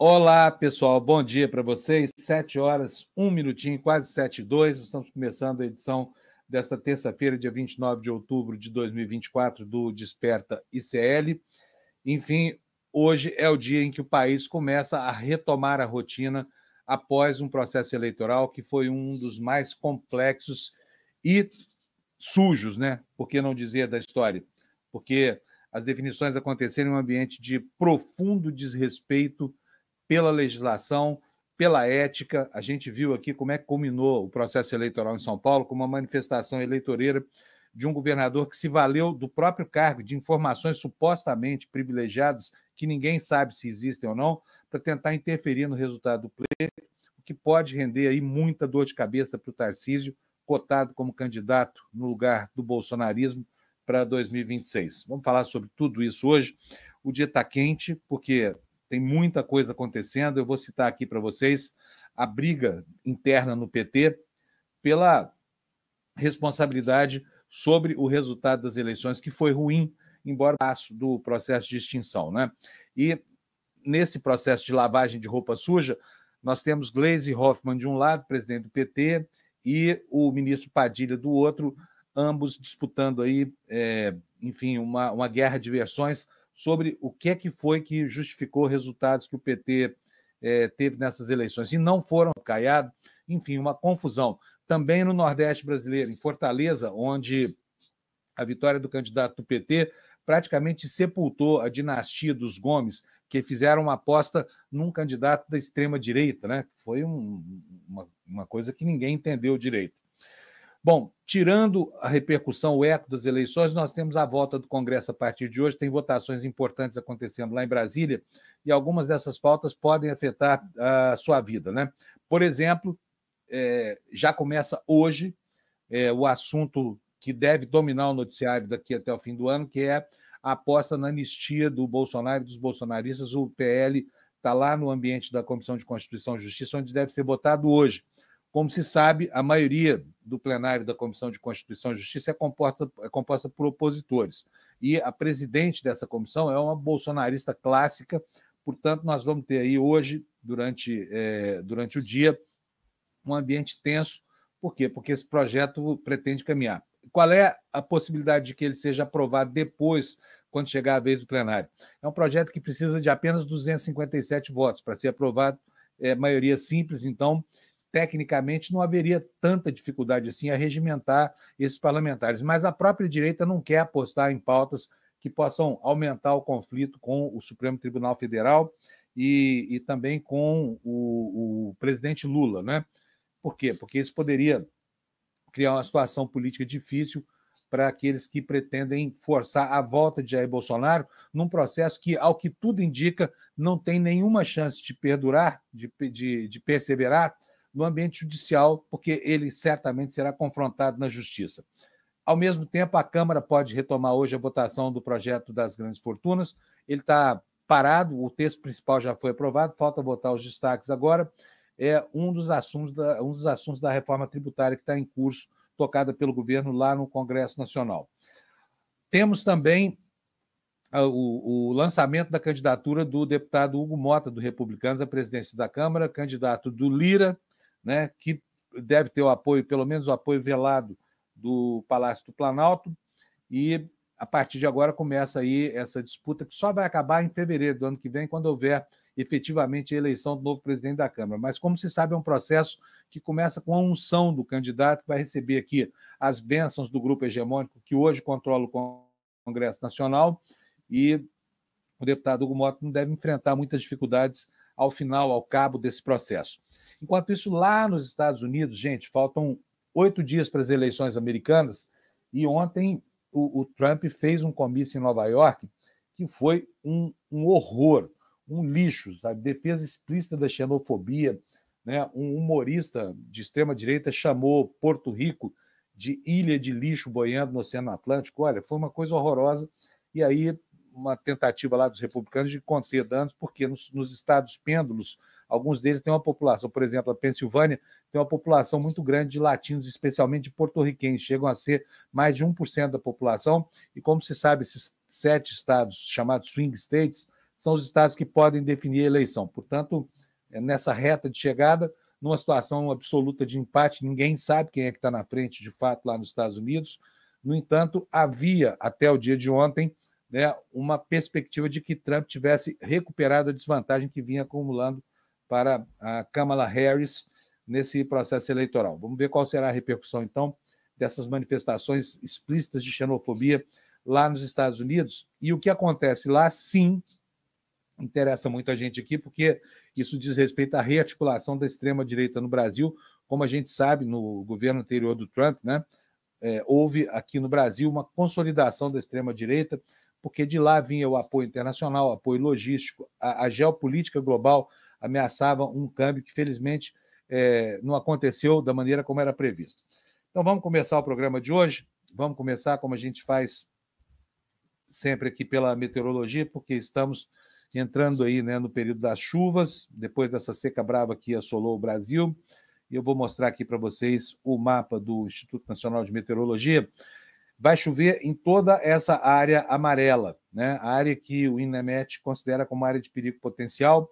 Olá, pessoal. Bom dia para vocês. Sete horas, um minutinho, quase sete e dois. Estamos começando a edição desta terça-feira, dia 29 de outubro de 2024, do Desperta ICL. Enfim, hoje é o dia em que o país começa a retomar a rotina após um processo eleitoral que foi um dos mais complexos e sujos, né? Por que não dizer da história? Porque as definições aconteceram em um ambiente de profundo desrespeito pela legislação, pela ética. A gente viu aqui como é que culminou o processo eleitoral em São Paulo com uma manifestação eleitoreira de um governador que se valeu do próprio cargo de informações supostamente privilegiadas, que ninguém sabe se existem ou não, para tentar interferir no resultado do pleito, o que pode render aí muita dor de cabeça para o Tarcísio, cotado como candidato no lugar do bolsonarismo para 2026. Vamos falar sobre tudo isso hoje. O dia está quente, porque tem muita coisa acontecendo. Eu vou citar aqui para vocês a briga interna no PT pela responsabilidade sobre o resultado das eleições, que foi ruim, embora do processo de extinção. Né? E nesse processo de lavagem de roupa suja, nós temos Gleisi Hoffman de um lado, presidente do PT, e o ministro Padilha do outro, ambos disputando aí, é, enfim, uma, uma guerra de versões sobre o que é que foi que justificou resultados que o PT é, eh, teve nessas eleições e não foram caiados, enfim, uma confusão. Também no Nordeste brasileiro, em Fortaleza, onde a vitória do candidato do PT praticamente sepultou a dinastia dos Gomes, que fizeram uma aposta num candidato da extrema-direita, né? Foi um, uma, uma coisa que ninguém entendeu direito. Bom, tirando a repercussão, o eco das eleições, nós temos a volta do Congresso a partir de hoje, tem votações importantes acontecendo lá em Brasília, e algumas dessas pautas podem afetar ah, a sua vida. Né? Por exemplo, é, já começa hoje é, o assunto que deve dominar o noticiário daqui até o fim do ano, que é a aposta na anistia do Bolsonaro e dos bolsonaristas. O PL está lá no ambiente da Comissão de Constituição e Justiça, onde deve ser votado hoje. Como se sabe, a maioria do plenário da Comissão de Constituição e Justiça é, é composta por opositores. E a presidente dessa comissão é uma bolsonarista clássica, portanto, nós vamos ter aí hoje, durante, é, durante o dia, um ambiente tenso. Por quê? Porque esse projeto pretende caminhar. Qual é a possibilidade de que ele seja aprovado depois, quando chegar a vez do plenário? É um projeto que precisa de apenas 257 votos para ser aprovado, é maioria simples, então tecnicamente não haveria tanta dificuldade assim a regimentar esses parlamentares. Mas a própria direita não quer apostar em pautas que possam aumentar o conflito com o Supremo Tribunal Federal e, e também com o, o, presidente Lula, né? Por quê? Porque isso poderia criar uma situação política difícil para aqueles que pretendem forçar a volta de Jair Bolsonaro num processo que, ao que tudo indica, não tem nenhuma chance de perdurar, de, de, de perseverar, no ambiente judicial, porque ele certamente será confrontado na justiça. Ao mesmo tempo, a Câmara pode retomar hoje a votação do projeto das grandes fortunas. Ele está parado, o texto principal já foi aprovado, falta votar os destaques agora. É um dos assuntos da, um dos assuntos da reforma tributária que está em curso, tocada pelo governo lá no Congresso Nacional. Temos também ah, o, o, lançamento da candidatura do deputado Hugo Mota, do Republicanos, à presidência da Câmara, candidato do Lira, né, que deve ter o apoio, pelo menos o apoio velado do Palácio do Planalto, e a partir de agora começa aí essa disputa que só vai acabar em fevereiro do ano que vem, quando houver efetivamente a eleição do novo presidente da Câmara. Mas, como se sabe, é um processo que começa com a unção do candidato, que vai receber aqui as bênçãos do grupo hegemônico, que hoje controla o Congresso Nacional, e o deputado Hugo Motto não deve enfrentar muitas dificuldades ao final, ao cabo desse processo. Enquanto isso, lá nos Estados Unidos, gente, faltam oito dias para as eleições americanas e ontem o, o, Trump fez um comício em Nova York que foi um, um horror, um lixo, sabe? Defesa explícita da xenofobia. Né? Um humorista de extrema-direita chamou Porto Rico de ilha de lixo boiando no Oceano Atlântico. Olha, foi uma coisa horrorosa. E aí uma tentativa lá dos republicanos de conter danos, porque nos, nos estados pêndulos, alguns deles têm uma população, por exemplo, a Pensilvânia tem uma população muito grande de latinos, especialmente de porto-riquenhos, chegam a ser mais de 1% da população, e como se sabe, esses sete estados, chamados swing states, são os estados que podem definir a eleição. Portanto, é nessa reta de chegada, numa situação absoluta de empate, ninguém sabe quem é que está na frente de fato lá nos Estados Unidos. No entanto, havia até o dia de ontem né, uma perspectiva de que Trump tivesse recuperado a desvantagem que vinha acumulando para a Kamala Harris nesse processo eleitoral. Vamos ver qual será a repercussão, então, dessas manifestações explícitas de xenofobia lá nos Estados Unidos. E o que acontece lá, sim, interessa muito a gente aqui, porque isso diz respeito à rearticulação da extrema-direita no Brasil. Como a gente sabe, no governo anterior do Trump, né, é, houve aqui no Brasil uma consolidação da extrema-direita, porque de lá vinha o apoio internacional, o apoio logístico, a, a geopolítica global ameaçava um câmbio que, felizmente, é, não aconteceu da maneira como era previsto. Então, vamos começar o programa de hoje. Vamos começar como a gente faz sempre aqui pela meteorologia, porque estamos entrando aí né, no período das chuvas, depois dessa seca brava que assolou o Brasil. E eu vou mostrar aqui para vocês o mapa do Instituto Nacional de Meteorologia vai chover em toda essa área amarela, né? a área que o INEMET considera como área de perigo potencial,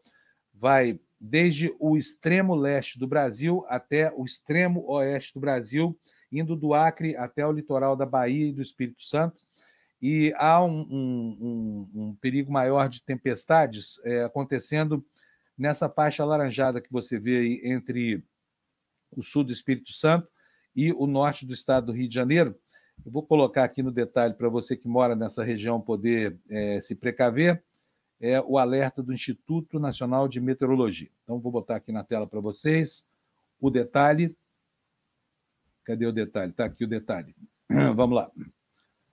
vai desde o extremo leste do Brasil até o extremo oeste do Brasil, indo do Acre até o litoral da Bahia e do Espírito Santo. E há um, um, um, um perigo maior de tempestades é, acontecendo nessa faixa alaranjada que você vê aí entre o sul do Espírito Santo e o norte do estado do Rio de Janeiro eu vou colocar aqui no detalhe para você que mora nessa região poder é, se precaver, é o alerta do Instituto Nacional de Meteorologia. Então, vou botar aqui na tela para vocês o detalhe. Cadê o detalhe? Está aqui o detalhe. Vamos lá.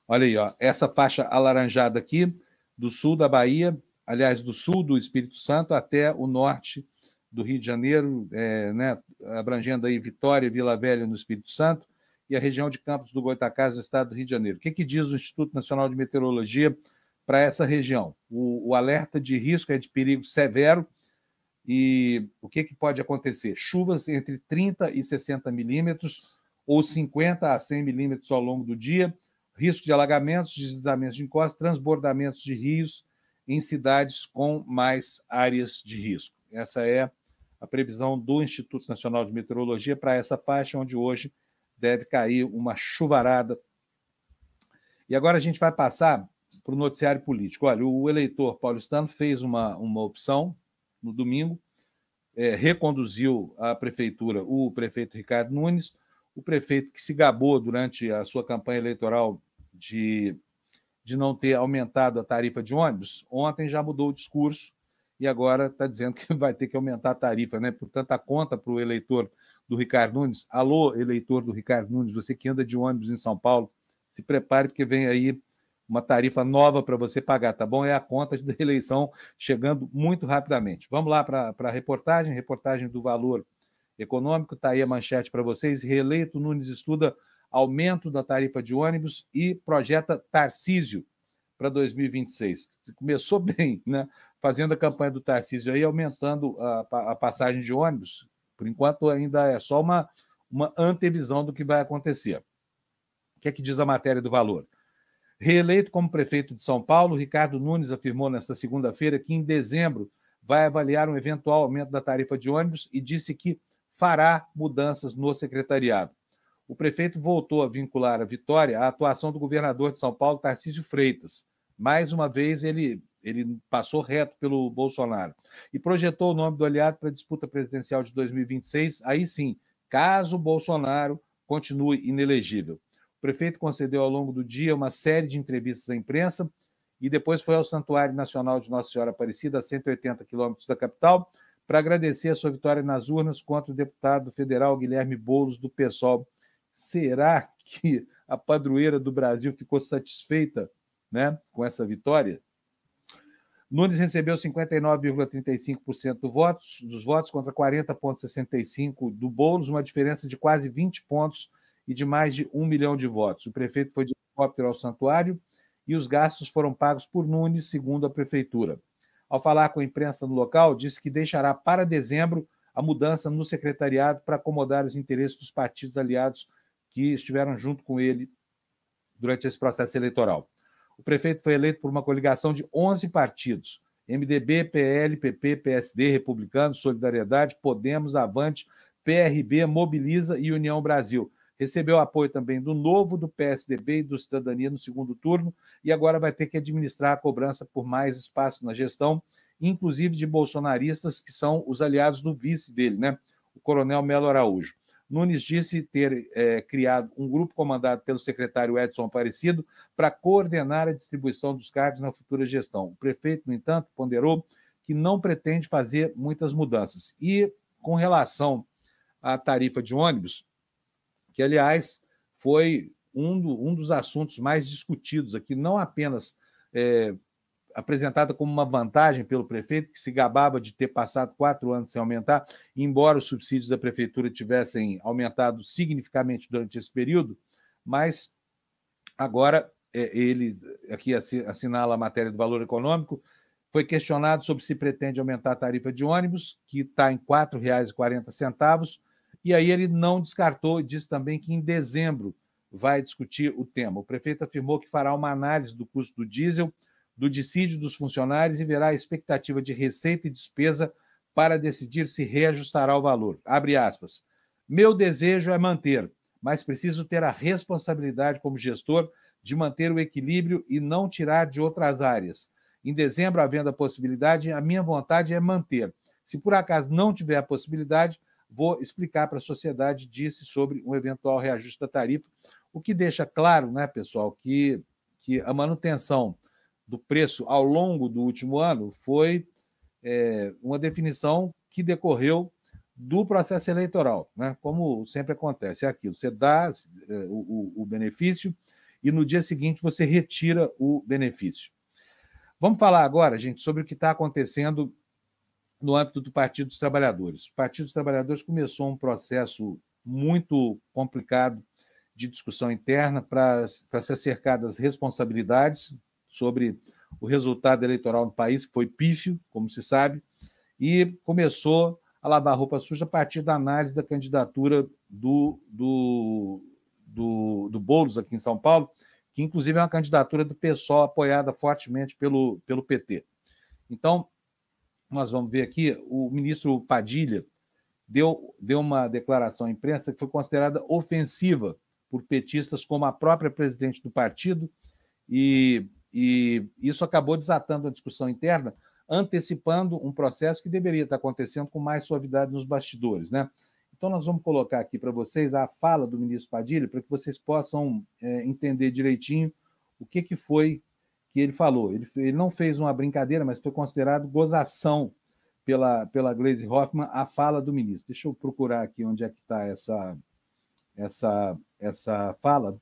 Olha aí, ó. essa faixa alaranjada aqui, do sul da Bahia, aliás, do sul do Espírito Santo até o norte do Rio de Janeiro, é, né, abrangendo aí Vitória e Vila Velha no Espírito Santo, e a região de Campos do Goitacás, no estado do Rio de Janeiro. O que, que diz o Instituto Nacional de Meteorologia para essa região? O, o, alerta de risco é de perigo severo e o que, que pode acontecer? Chuvas entre 30 e 60 milímetros ou 50 a 100 milímetros ao longo do dia, risco de alagamentos, deslizamentos de encostas, transbordamentos de rios em cidades com mais áreas de risco. Essa é a previsão do Instituto Nacional de Meteorologia para essa faixa, onde hoje deve cair uma chuvarada. E agora a gente vai passar para o noticiário político. Olha, o eleitor paulistano fez uma, uma opção no domingo, é, reconduziu à prefeitura o prefeito Ricardo Nunes, o prefeito que se gabou durante a sua campanha eleitoral de, de não ter aumentado a tarifa de ônibus, ontem já mudou o discurso e agora está dizendo que vai ter que aumentar a tarifa, né? Portanto, a conta para o eleitor do Ricardo Nunes. Alô, eleitor do Ricardo Nunes, você que anda de ônibus em São Paulo, se prepare porque vem aí uma tarifa nova para você pagar, tá bom? É a conta da eleição chegando muito rapidamente. Vamos lá para a reportagem, reportagem do valor econômico, está aí a manchete para vocês. Reeleito Nunes estuda aumento da tarifa de ônibus e projeta Tarcísio para 2026. Começou bem, né? Fazendo a campanha do Tarcísio aí, aumentando a, a passagem de ônibus, por enquanto, ainda é só uma, uma antevisão do que vai acontecer. O que é que diz a matéria do valor? Reeleito como prefeito de São Paulo, Ricardo Nunes afirmou nesta segunda-feira que em dezembro vai avaliar um eventual aumento da tarifa de ônibus e disse que fará mudanças no secretariado. O prefeito voltou a vincular a vitória à atuação do governador de São Paulo, Tarcísio Freitas. Mais uma vez, ele ele passou reto pelo Bolsonaro e projetou o nome do aliado para a disputa presidencial de 2026, aí sim, caso Bolsonaro continue inelegível. O prefeito concedeu ao longo do dia uma série de entrevistas à imprensa e depois foi ao Santuário Nacional de Nossa Senhora Aparecida, a 180 quilômetros da capital, para agradecer a sua vitória nas urnas contra o deputado federal Guilherme Boulos, do PSOL. Será que a padroeira do Brasil ficou satisfeita né, com essa vitória? Nunes recebeu 59,35% votos, dos votos contra 40,65% do Boulos, uma diferença de quase 20 pontos e de mais de um milhão de votos. O prefeito foi de helicóptero ao santuário e os gastos foram pagos por Nunes, segundo a prefeitura. Ao falar com a imprensa no local, disse que deixará para dezembro a mudança no secretariado para acomodar os interesses dos partidos aliados que estiveram junto com ele durante esse processo eleitoral. O prefeito foi eleito por uma coligação de 11 partidos: MDB, PL, PP, PSD, Republicano, Solidariedade, Podemos, Avante, PRB, Mobiliza e União Brasil. Recebeu apoio também do Novo, do PSDB e do Cidadania no segundo turno e agora vai ter que administrar a cobrança por mais espaço na gestão, inclusive de bolsonaristas que são os aliados do vice dele, né? O Coronel Melo Araújo. Nunes disse ter é, criado um grupo comandado pelo secretário Edson Aparecido para coordenar a distribuição dos cargos na futura gestão. O prefeito, no entanto, ponderou que não pretende fazer muitas mudanças. E com relação à tarifa de ônibus, que, aliás, foi um, do, um dos assuntos mais discutidos aqui, não apenas é, apresentada como uma vantagem pelo prefeito, que se gabava de ter passado quatro anos sem aumentar, embora os subsídios da prefeitura tivessem aumentado significativamente durante esse período, mas agora é, ele, aqui assinala a matéria do valor econômico, foi questionado sobre se pretende aumentar a tarifa de ônibus, que está em R$ 4,40, e aí ele não descartou e disse também que em dezembro vai discutir o tema. O prefeito afirmou que fará uma análise do custo do diesel do dissídio dos funcionários e verá a expectativa de receita e despesa para decidir se reajustará o valor. Abre aspas. Meu desejo é manter, mas preciso ter a responsabilidade como gestor de manter o equilíbrio e não tirar de outras áreas. Em dezembro, havendo a possibilidade, a minha vontade é manter. Se por acaso não tiver a possibilidade, vou explicar para a sociedade, disse, sobre um eventual reajuste da tarifa, o que deixa claro, né, pessoal, que, que a manutenção do preço ao longo do último ano foi é, uma definição que decorreu do processo eleitoral, né? como sempre acontece, é aquilo: você dá é, o, o, benefício e no dia seguinte você retira o benefício. Vamos falar agora, gente, sobre o que está acontecendo no âmbito do Partido dos Trabalhadores. O Partido dos Trabalhadores começou um processo muito complicado de discussão interna para ser acercar das responsabilidades sobre o resultado eleitoral no país, que foi pífio, como se sabe, e começou a lavar roupa suja a partir da análise da candidatura do, do, do, do Boulos aqui em São Paulo, que inclusive é uma candidatura do PSOL apoiada fortemente pelo, pelo PT. Então, nós vamos ver aqui, o ministro Padilha deu, deu uma declaração à imprensa que foi considerada ofensiva por petistas como a própria presidente do partido e e isso acabou desatando a discussão interna, antecipando um processo que deveria estar acontecendo com mais suavidade nos bastidores. Né? Então, nós vamos colocar aqui para vocês a fala do ministro Padilha, para que vocês possam é, entender direitinho o que, que foi que ele falou. Ele, ele não fez uma brincadeira, mas foi considerado gozação pela, pela Glaze Hoffman a fala do ministro. Deixa eu procurar aqui onde é que está essa, essa, essa fala.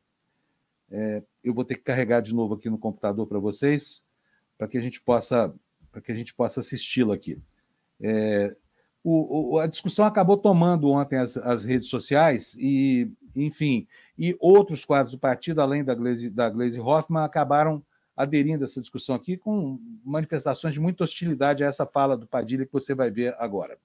É, eu vou ter que carregar de novo aqui no computador para vocês, para que a gente possa para que a gente possa assisti-lo aqui. É, o, o, a discussão acabou tomando ontem as, as, redes sociais e, enfim, e outros quadros do partido, além da Gleisi, da Hoffmann, acabaram aderindo a essa discussão aqui com manifestações de muita hostilidade a essa fala do Padilha que você vai ver agora.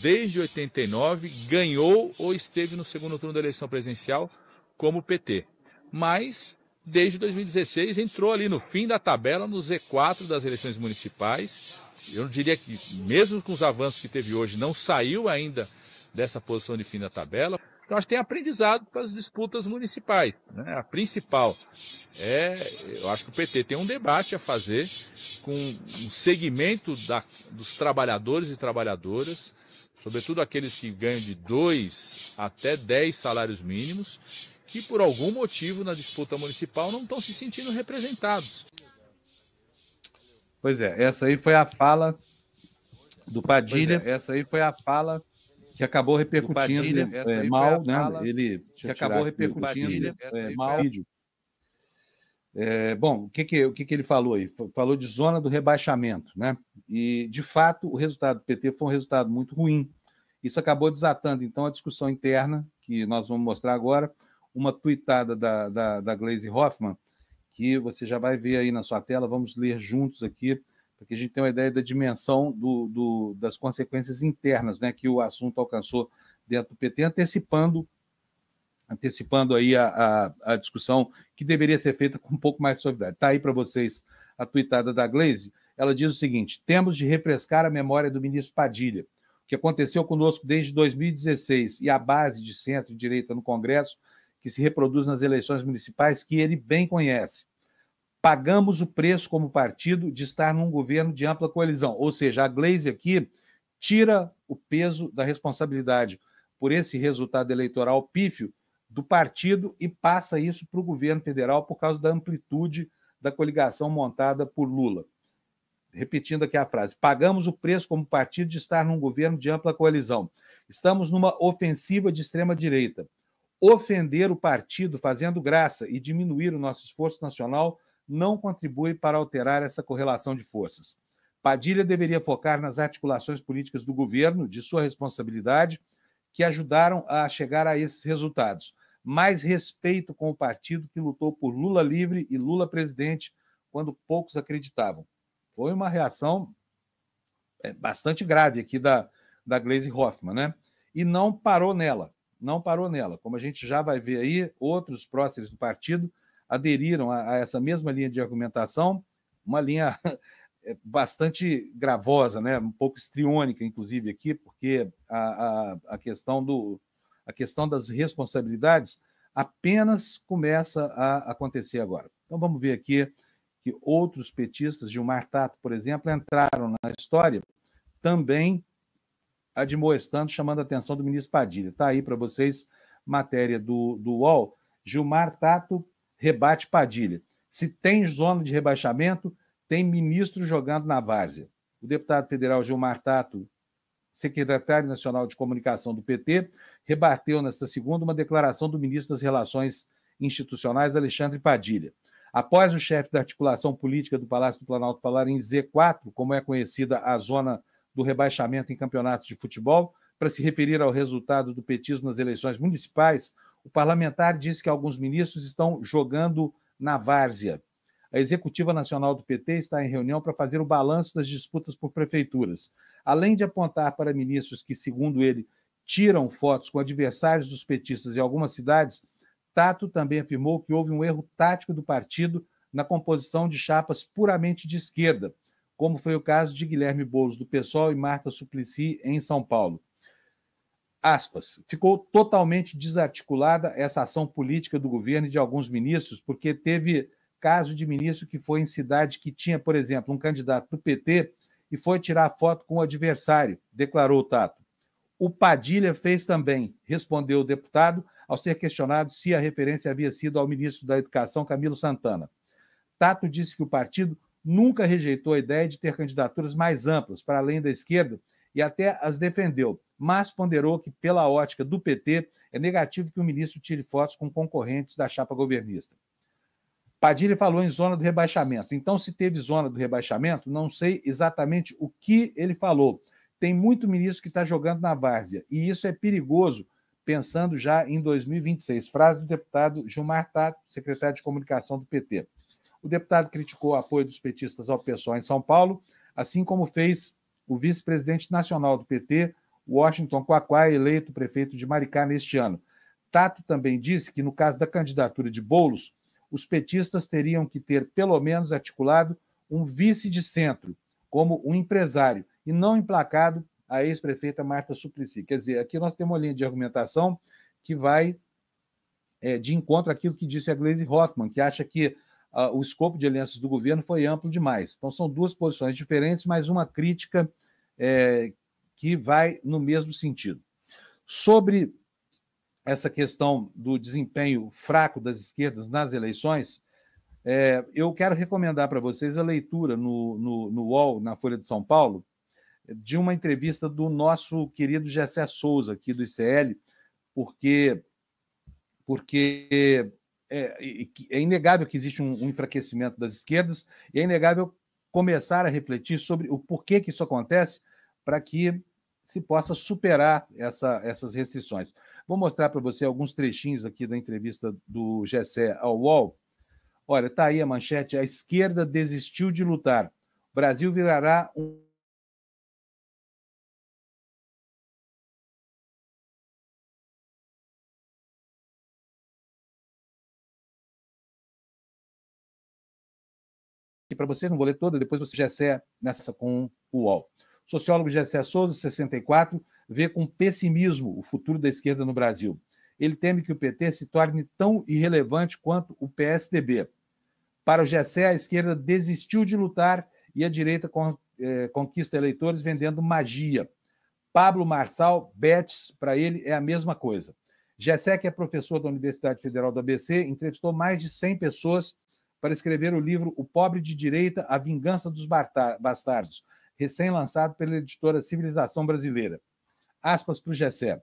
Desde 89, ganhou ou esteve no segundo turno da eleição presidencial como PT mas desde 2016 entrou ali no fim da tabela no Z4 das eleições municipais. Eu diria que, mesmo com os avanços que teve hoje, não saiu ainda dessa posição de fim da tabela. Então, acho que tem aprendizado para as disputas municipais. Né? A principal é, eu acho que o PT tem um debate a fazer com um segmento da, dos trabalhadores e trabalhadoras, sobretudo aqueles que ganham de 2 até 10 salários mínimos, que por algum motivo na disputa municipal não estão se sentindo representados. Pois é, essa aí foi a fala do é, Padilha, é, essa aí foi a fala que acabou repercutindo Padilha, é, mal, né? Ele que acabou repercutindo é, mal. Vídeo. É, bom, o que que, o que que ele falou aí? Falou de zona do rebaixamento, né? E, de fato, o resultado do PT foi um resultado muito ruim. Isso acabou desatando, então, a discussão interna, que nós vamos mostrar agora, uma tweetada da, da, da Glaze Hoffman, que você já vai ver aí na sua tela, vamos ler juntos aqui, para que a gente tenha uma ideia da dimensão do, do, das consequências internas né, que o assunto alcançou dentro do PT, antecipando antecipando aí a, a, a discussão que deveria ser feita com um pouco mais de suavidade. Está aí para vocês a tweetada da Glaze. Ela diz o seguinte: temos de refrescar a memória do ministro Padilha, o que aconteceu conosco desde 2016 e a base de centro e direita no Congresso que se reproduz nas eleições municipais, que ele bem conhece. Pagamos o preço como partido de estar num governo de ampla coalizão. Ou seja, a Glaze aqui tira o peso da responsabilidade por esse resultado eleitoral pífio do partido e passa isso para o governo federal por causa da amplitude da coligação montada por Lula. Repetindo aqui a frase: pagamos o preço como partido de estar num governo de ampla coalizão. Estamos numa ofensiva de extrema-direita. Ofender o partido fazendo graça e diminuir o nosso esforço nacional não contribui para alterar essa correlação de forças. Padilha deveria focar nas articulações políticas do governo, de sua responsabilidade, que ajudaram a chegar a esses resultados. Mais respeito com o partido que lutou por Lula livre e Lula presidente, quando poucos acreditavam. Foi uma reação é, bastante grave aqui da, da Glaze Hoffman, né? E não parou nela não parou nela. Como a gente já vai ver aí, outros próceres do partido aderiram a, a essa mesma linha de argumentação, uma linha é, bastante gravosa, né? um pouco estriônica, inclusive, aqui, porque a, a, a, questão, do, a questão das responsabilidades apenas começa a acontecer agora. Então, vamos ver aqui que outros petistas, Gilmar Tato, por exemplo, entraram na história também admoestando, chamando a atenção do ministro Padilha. Está aí para vocês matéria do, do UOL. Gilmar Tato rebate Padilha. Se tem zona de rebaixamento, tem ministro jogando na várzea. O deputado federal Gilmar Tato, secretário nacional de comunicação do PT, rebateu nesta segunda uma declaração do ministro das Relações Institucionais, Alexandre Padilha. Após o chefe da articulação política do Palácio do Planalto falar em Z4, como é conhecida a zona do rebaixamento em campeonatos de futebol, para se referir ao resultado do petismo nas eleições municipais, o parlamentar disse que alguns ministros estão jogando na várzea. A Executiva Nacional do PT está em reunião para fazer o balanço das disputas por prefeituras. Além de apontar para ministros que, segundo ele, tiram fotos com adversários dos petistas em algumas cidades, Tato também afirmou que houve um erro tático do partido na composição de chapas puramente de esquerda, como foi o caso de Guilherme Boulos do PSOL e Marta Suplicy em São Paulo. Aspas, ficou totalmente desarticulada essa ação política do governo e de alguns ministros, porque teve caso de ministro que foi em cidade que tinha, por exemplo, um candidato do PT e foi tirar foto com o adversário, declarou o Tato. O Padilha fez também, respondeu o deputado ao ser questionado se a referência havia sido ao ministro da Educação, Camilo Santana. Tato disse que o partido nunca rejeitou a ideia de ter candidaturas mais amplas, para além da esquerda, e até as defendeu, mas ponderou que, pela ótica do PT, é negativo que o ministro tire fotos com concorrentes da chapa governista. Padilha falou em zona do rebaixamento. Então, se teve zona do rebaixamento, não sei exatamente o que ele falou. Tem muito ministro que está jogando na várzea, e isso é perigoso, pensando já em 2026. Frase do deputado Gilmar Tato, secretário de Comunicação do PT. O deputado criticou o apoio dos petistas ao PSOL em São Paulo, assim como fez o vice-presidente nacional do PT, Washington Quaquá, eleito prefeito de Maricá neste ano. Tato também disse que, no caso da candidatura de Bolos, os petistas teriam que ter, pelo menos, articulado um vice de centro, como um empresário, e não emplacado a ex-prefeita Marta Suplicy. Quer dizer, aqui nós temos uma linha de argumentação que vai é, de encontro àquilo que disse a Gleisi Hoffmann, que acha que uh, o escopo de alianças do governo foi amplo demais. Então, são duas posições diferentes, mas uma crítica é, que vai no mesmo sentido. Sobre essa questão do desempenho fraco das esquerdas nas eleições, é, eu quero recomendar para vocês a leitura no, no, no UOL, na Folha de São Paulo, de uma entrevista do nosso querido Gessé Souza, aqui do ICL, porque, porque é, é inegável que existe um, um enfraquecimento das esquerdas, e é inegável começar a refletir sobre o porquê que isso acontece, para que se possa superar essa, essas restrições. Vou mostrar para você alguns trechinhos aqui da entrevista do Gessé ao UOL. Olha, está aí a manchete: a esquerda desistiu de lutar. O Brasil virará um para vocês, não vou ler toda, depois você Gessé nessa com o UOL. O sociólogo Gessé Souza, 64, vê com pessimismo o futuro da esquerda no Brasil. Ele teme que o PT se torne tão irrelevante quanto o PSDB. Para o Gessé, a esquerda desistiu de lutar e a direita é, conquista eleitores vendendo magia. Pablo Marçal, Betts para ele é a mesma coisa. Gessé, que é professor da Universidade Federal do ABC, entrevistou mais de 100 pessoas para escrever o livro O Pobre de Direita, A Vingança dos Bastardos, recém-lançado pela editora Civilização Brasileira. Aspas para o Gessé.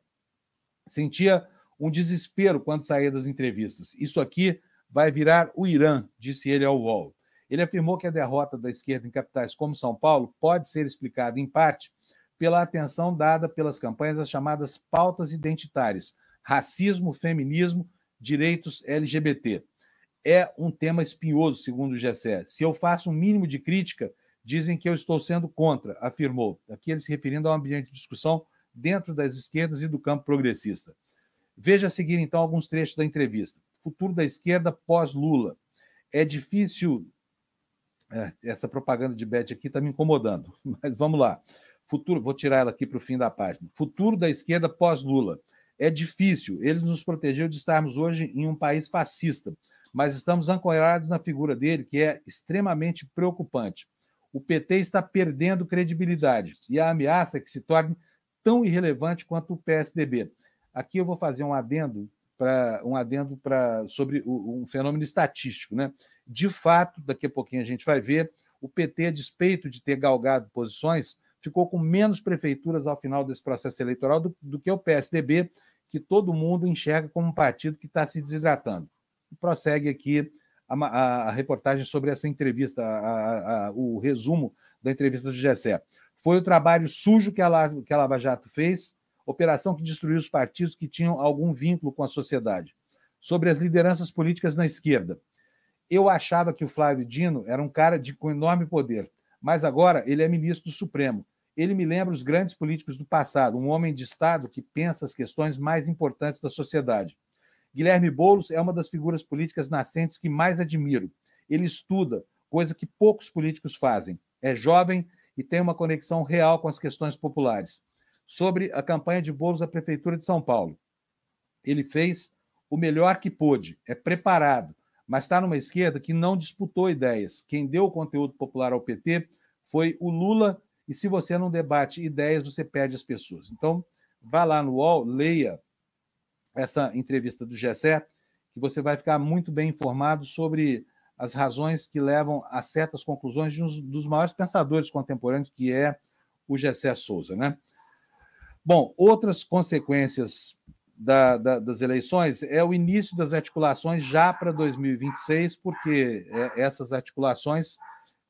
Sentia um desespero quando saía das entrevistas. Isso aqui vai virar o Irã, disse ele ao UOL. Ele afirmou que a derrota da esquerda em capitais como São Paulo pode ser explicada, em parte, pela atenção dada pelas campanhas às chamadas pautas identitárias, racismo, feminismo, direitos LGBT é um tema espinhoso, segundo o Gessé. Se eu faço um mínimo de crítica, dizem que eu estou sendo contra, afirmou. Aqui ele se referindo a um ambiente de discussão dentro das esquerdas e do campo progressista. Veja a seguir, então, alguns trechos da entrevista. Futuro da esquerda pós-Lula. É difícil. É, essa propaganda de Beth aqui está me incomodando, mas vamos lá. Futuro, vou tirar ela aqui para o fim da página. Futuro da esquerda pós-Lula. É difícil. Ele nos protegeu de estarmos hoje em um país fascista mas estamos ancorados na figura dele, que é extremamente preocupante. O PT está perdendo credibilidade e a ameaça que se torne tão irrelevante quanto o PSDB. Aqui eu vou fazer um adendo para um adendo para sobre um fenômeno estatístico, né? De fato, daqui a pouquinho a gente vai ver, o PT, a despeito de ter galgado posições, ficou com menos prefeituras ao final desse processo eleitoral do, do que o PSDB, que todo mundo enxerga como um partido que está se desidratando prossegue aqui a, a, a reportagem sobre essa entrevista, a, o resumo da entrevista do Gessé. Foi o trabalho sujo que a, que a Lava Jato fez, operação que destruiu os partidos que tinham algum vínculo com a sociedade. Sobre as lideranças políticas na esquerda. Eu achava que o Flávio Dino era um cara de, com enorme poder, mas agora ele é ministro do Supremo. Ele me lembra os grandes políticos do passado, um homem de Estado que pensa as questões mais importantes da sociedade. Guilherme Boulos é uma das figuras políticas nascentes que mais admiro. Ele estuda, coisa que poucos políticos fazem. É jovem e tem uma conexão real com as questões populares. Sobre a campanha de Boulos à Prefeitura de São Paulo. Ele fez o melhor que pôde, é preparado, mas está numa esquerda que não disputou ideias. Quem deu o conteúdo popular ao PT foi o Lula, e se você não debate ideias, você perde as pessoas. Então, vá lá no UOL, leia essa entrevista do Gessé, que você vai ficar muito bem informado sobre as razões que levam a certas conclusões de um dos maiores pensadores contemporâneos, que é o Gessé Souza. Né? Bom, outras consequências da, da, das eleições é o início das articulações já para 2026, porque é, essas articulações,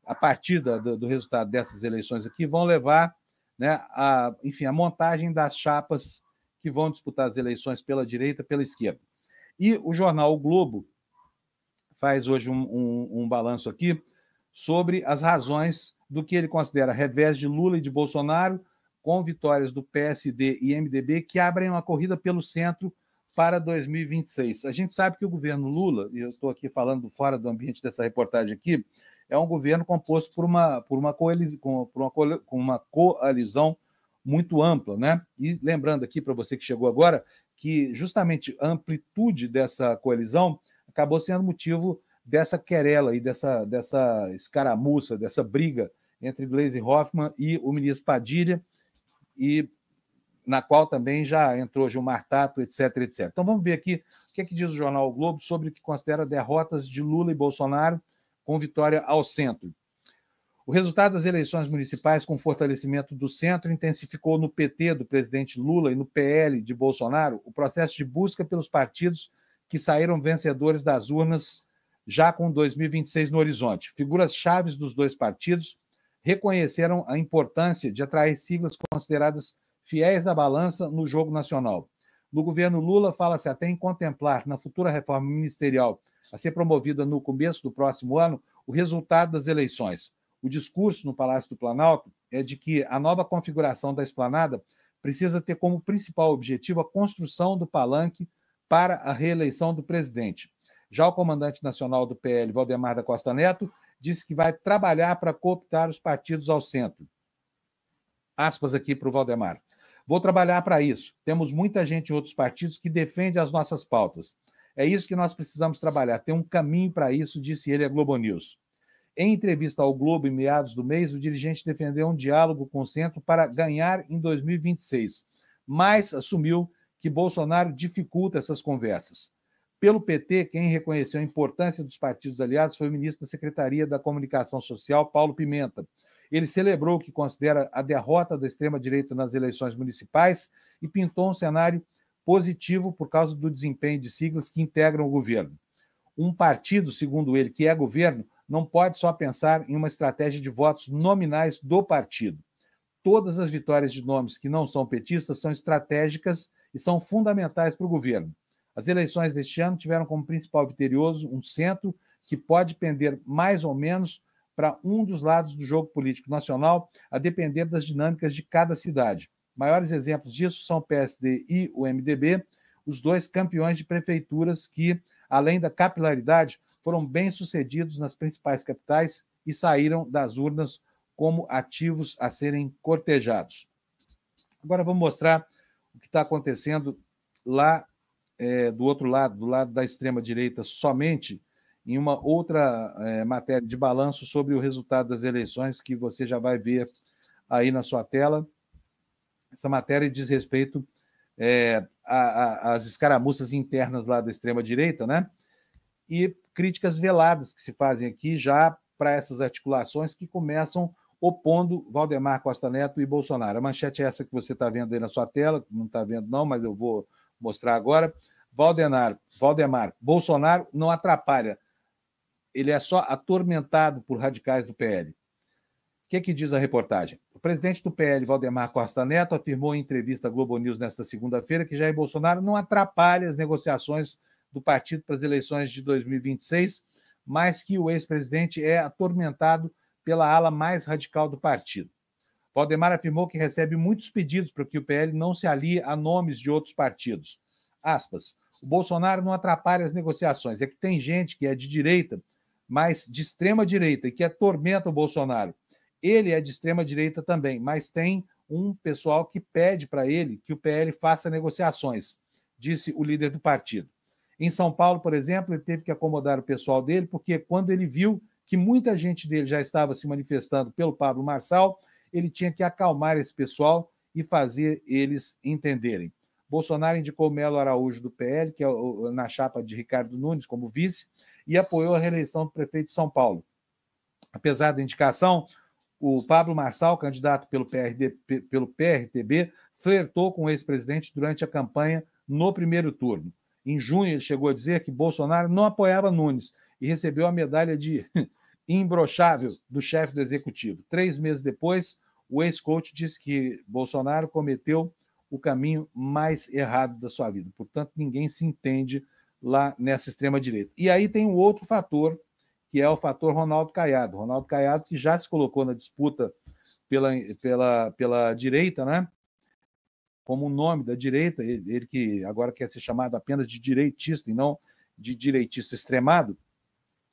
a partir da, do resultado dessas eleições aqui, vão levar né, a, enfim, a montagem das chapas que vão disputar as eleições pela direita, pela esquerda. E o jornal o Globo faz hoje um, um, um balanço aqui sobre as razões do que ele considera revés de Lula e de Bolsonaro, com vitórias do PSD e MDB, que abrem uma corrida pelo centro para 2026. A gente sabe que o governo Lula, e eu estou aqui falando fora do ambiente dessa reportagem aqui, é um governo composto por uma, por uma, por uma coalizão muito ampla, né? E lembrando aqui para você que chegou agora que justamente a amplitude dessa coalizão acabou sendo motivo dessa querela e dessa, dessa escaramuça, dessa briga entre Gleisi Hoffmann e o ministro Padilha, e na qual também já entrou Gilmar Tato, etc, etc. Então vamos ver aqui o que, é que diz o jornal o Globo sobre o que considera derrotas de Lula e Bolsonaro com vitória ao centro. O resultado das eleições municipais, com fortalecimento do centro, intensificou no PT do presidente Lula e no PL de Bolsonaro o processo de busca pelos partidos que saíram vencedores das urnas já com 2026 no horizonte. Figuras chaves dos dois partidos reconheceram a importância de atrair siglas consideradas fiéis da balança no jogo nacional. No governo Lula, fala-se até em contemplar na futura reforma ministerial a ser promovida no começo do próximo ano o resultado das eleições. O discurso no Palácio do Planalto é de que a nova configuração da esplanada precisa ter como principal objetivo a construção do palanque para a reeleição do presidente. Já o comandante nacional do PL, Valdemar da Costa Neto, disse que vai trabalhar para cooptar os partidos ao centro. Aspas aqui para o Valdemar. Vou trabalhar para isso. Temos muita gente em outros partidos que defende as nossas pautas. É isso que nós precisamos trabalhar. Tem um caminho para isso, disse ele à Globo News. Em entrevista ao Globo, em meados do mês, o dirigente defendeu um diálogo com o centro para ganhar em 2026, mas assumiu que Bolsonaro dificulta essas conversas. Pelo PT, quem reconheceu a importância dos partidos aliados foi o ministro da Secretaria da Comunicação Social, Paulo Pimenta. Ele celebrou que considera a derrota da extrema-direita nas eleições municipais e pintou um cenário positivo por causa do desempenho de siglas que integram o governo. Um partido, segundo ele, que é governo, não pode só pensar em uma estratégia de votos nominais do partido. Todas as vitórias de nomes que não são petistas são estratégicas e são fundamentais para o governo. As eleições deste ano tiveram como principal vitorioso um centro que pode pender mais ou menos para um dos lados do jogo político nacional, a depender das dinâmicas de cada cidade. Maiores exemplos disso são o PSD e o MDB, os dois campeões de prefeituras que, além da capilaridade, foram bem-sucedidos nas principais capitais e saíram das urnas como ativos a serem cortejados. Agora vamos mostrar o que está acontecendo lá é, do outro lado, do lado da extrema-direita somente, em uma outra é, matéria de balanço sobre o resultado das eleições que você já vai ver aí na sua tela. Essa matéria diz respeito é, às escaramuças internas lá da extrema-direita, né? E críticas veladas que se fazem aqui já para essas articulações que começam opondo Valdemar Costa Neto e Bolsonaro. A manchete é essa que você está vendo aí na sua tela, não está vendo não, mas eu vou mostrar agora. Valdemar, Valdemar, Bolsonaro não atrapalha, ele é só atormentado por radicais do PL. O que, é que diz a reportagem? O presidente do PL, Valdemar Costa Neto, afirmou em entrevista à Globo News nesta segunda-feira que Jair Bolsonaro não atrapalha as negociações do partido para as eleições de 2026, mas que o ex-presidente é atormentado pela ala mais radical do partido. Valdemar afirmou que recebe muitos pedidos para que o PL não se alie a nomes de outros partidos. Aspas. O Bolsonaro não atrapalha as negociações. É que tem gente que é de direita, mas de extrema direita, e que atormenta o Bolsonaro. Ele é de extrema direita também, mas tem um pessoal que pede para ele que o PL faça negociações, disse o líder do partido. Em São Paulo, por exemplo, ele teve que acomodar o pessoal dele, porque quando ele viu que muita gente dele já estava se manifestando pelo Pablo Marçal, ele tinha que acalmar esse pessoal e fazer eles entenderem. Bolsonaro indicou Melo Araújo do PL, que é na chapa de Ricardo Nunes, como vice, e apoiou a reeleição do prefeito de São Paulo. Apesar da indicação, o Pablo Marçal, candidato pelo, PRD, pelo PRTB, flertou com o ex-presidente durante a campanha no primeiro turno. Em junho, ele chegou a dizer que Bolsonaro não apoiava Nunes e recebeu a medalha de imbrochável do chefe do executivo. Três meses depois, o ex-coach disse que Bolsonaro cometeu o caminho mais errado da sua vida. Portanto, ninguém se entende lá nessa extrema-direita. E aí tem um outro fator, que é o fator Ronaldo Caiado. Ronaldo Caiado, que já se colocou na disputa pela, pela, pela direita, né? como o nome da direita, ele, ele que agora quer ser chamado apenas de direitista e não de direitista extremado.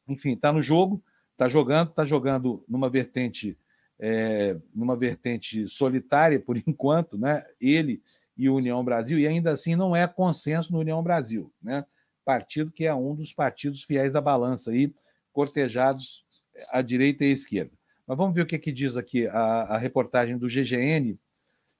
Enfim, está no jogo, está jogando, está jogando numa vertente é, numa vertente solitária por enquanto, né? Ele e União Brasil, e ainda assim não é consenso no União Brasil, né? Partido que é um dos partidos fiéis da balança aí, cortejados à direita e à esquerda. Mas vamos ver o que, é que diz aqui a, a reportagem do GGN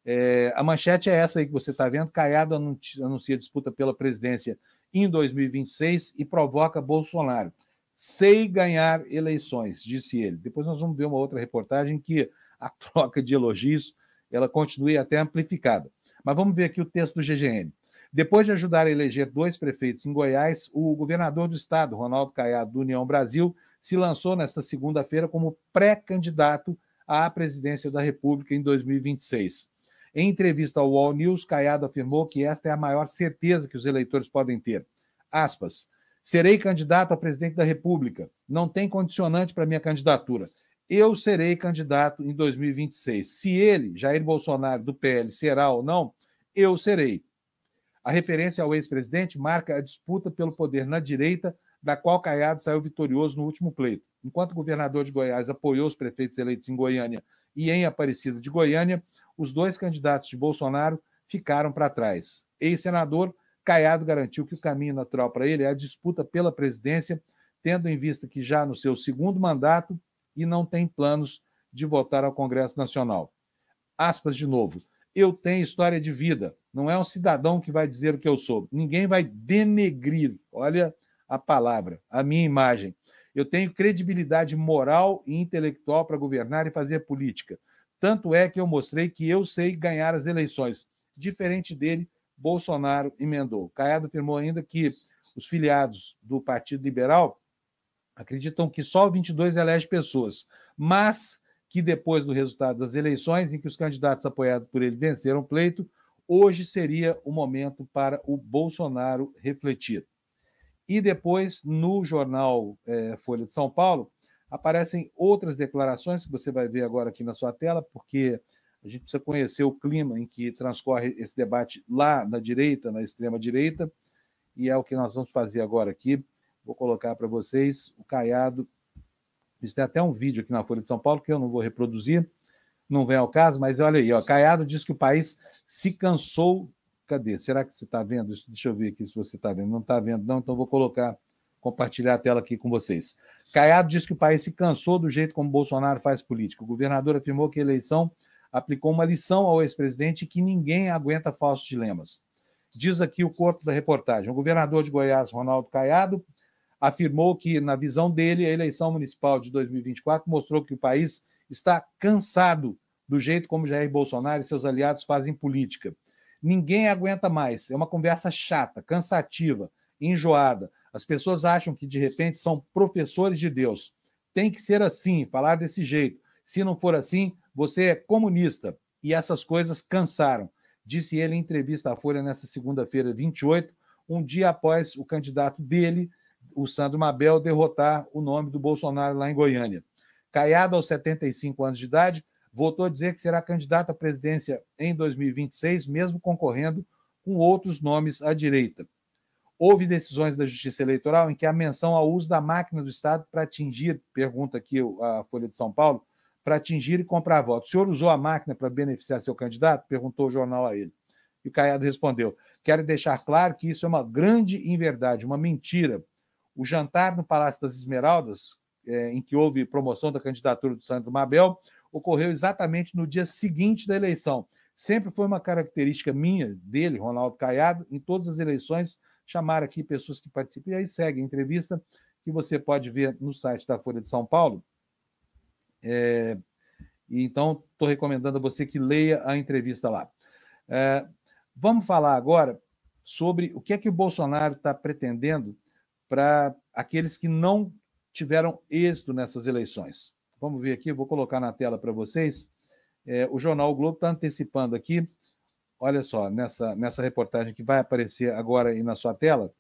é, a manchete é essa aí que você está vendo. Caiado anuncia disputa pela presidência em 2026 e provoca Bolsonaro. Sei ganhar eleições, disse ele. Depois nós vamos ver uma outra reportagem que a troca de elogios ela continue até amplificada. Mas vamos ver aqui o texto do GGN. Depois de ajudar a eleger dois prefeitos em Goiás, o governador do estado, Ronaldo Caiado, do União Brasil, se lançou nesta segunda-feira como pré-candidato à presidência da República em 2026. Em entrevista ao Wall News, Caiado afirmou que esta é a maior certeza que os eleitores podem ter. Aspas. Serei candidato a presidente da República. Não tem condicionante para minha candidatura. Eu serei candidato em 2026. Se ele, Jair Bolsonaro, do PL, será ou não, eu serei. A referência ao ex-presidente marca a disputa pelo poder na direita, da qual Caiado saiu vitorioso no último pleito. Enquanto o governador de Goiás apoiou os prefeitos eleitos em Goiânia e em Aparecida de Goiânia, os dois candidatos de Bolsonaro ficaram para trás. Ex-senador, Caiado garantiu que o caminho natural para ele é a disputa pela presidência, tendo em vista que já no seu segundo mandato e não tem planos de votar ao Congresso Nacional. Aspas de novo. Eu tenho história de vida. Não é um cidadão que vai dizer o que eu sou. Ninguém vai denegrir. Olha a palavra, a minha imagem. Eu tenho credibilidade moral e intelectual para governar e fazer política. Tanto é que eu mostrei que eu sei ganhar as eleições. Diferente dele, Bolsonaro emendou. Caiado afirmou ainda que os filiados do Partido Liberal acreditam que só o 22 elege pessoas, mas que depois do resultado das eleições, em que os candidatos apoiados por ele venceram o pleito, hoje seria o momento para o Bolsonaro refletir. E depois, no jornal é, Folha de São Paulo, Aparecem outras declarações que você vai ver agora aqui na sua tela, porque a gente precisa conhecer o clima em que transcorre esse debate lá na direita, na extrema direita, e é o que nós vamos fazer agora aqui. Vou colocar para vocês o Caiado. Isso tem até um vídeo aqui na Folha de São Paulo que eu não vou reproduzir, não vem ao caso, mas olha aí, ó, Caiado diz que o país se cansou. Cadê? Será que você está vendo? Deixa eu ver aqui se você está vendo. Não está vendo, não, então vou colocar compartilhar a tela aqui com vocês. Caiado diz que o país se cansou do jeito como Bolsonaro faz política. O governador afirmou que a eleição aplicou uma lição ao ex-presidente e que ninguém aguenta falsos dilemas. Diz aqui o corpo da reportagem. O governador de Goiás, Ronaldo Caiado, afirmou que, na visão dele, a eleição municipal de 2024 mostrou que o país está cansado do jeito como Jair Bolsonaro e seus aliados fazem política. Ninguém aguenta mais. É uma conversa chata, cansativa, enjoada as pessoas acham que, de repente, são professores de Deus. Tem que ser assim, falar desse jeito. Se não for assim, você é comunista. E essas coisas cansaram, disse ele em entrevista à Folha nesta segunda-feira, 28, um dia após o candidato dele, o Sandro Mabel, derrotar o nome do Bolsonaro lá em Goiânia. Caiado, aos 75 anos de idade, voltou a dizer que será candidato à presidência em 2026, mesmo concorrendo com outros nomes à direita. Houve decisões da Justiça Eleitoral em que a menção ao uso da máquina do Estado para atingir, pergunta aqui a Folha de São Paulo, para atingir e comprar votos. O senhor usou a máquina para beneficiar seu candidato? Perguntou o jornal a ele. E o Caiado respondeu: Quero deixar claro que isso é uma grande inverdade, uma mentira. O jantar no Palácio das Esmeraldas, é, em que houve promoção da candidatura do Sandro Mabel, ocorreu exatamente no dia seguinte da eleição. Sempre foi uma característica minha, dele, Ronaldo Caiado, em todas as eleições chamar aqui pessoas que participem. E aí segue a entrevista, que você pode ver no site da Folha de São Paulo. É, então, estou recomendando a você que leia a entrevista lá. É, vamos falar agora sobre o que é que o Bolsonaro está pretendendo para aqueles que não tiveram êxito nessas eleições. Vamos ver aqui, vou colocar na tela para vocês. É, o jornal o Globo está antecipando aqui olha só, nessa, nessa reportagem que vai aparecer agora aí na sua tela,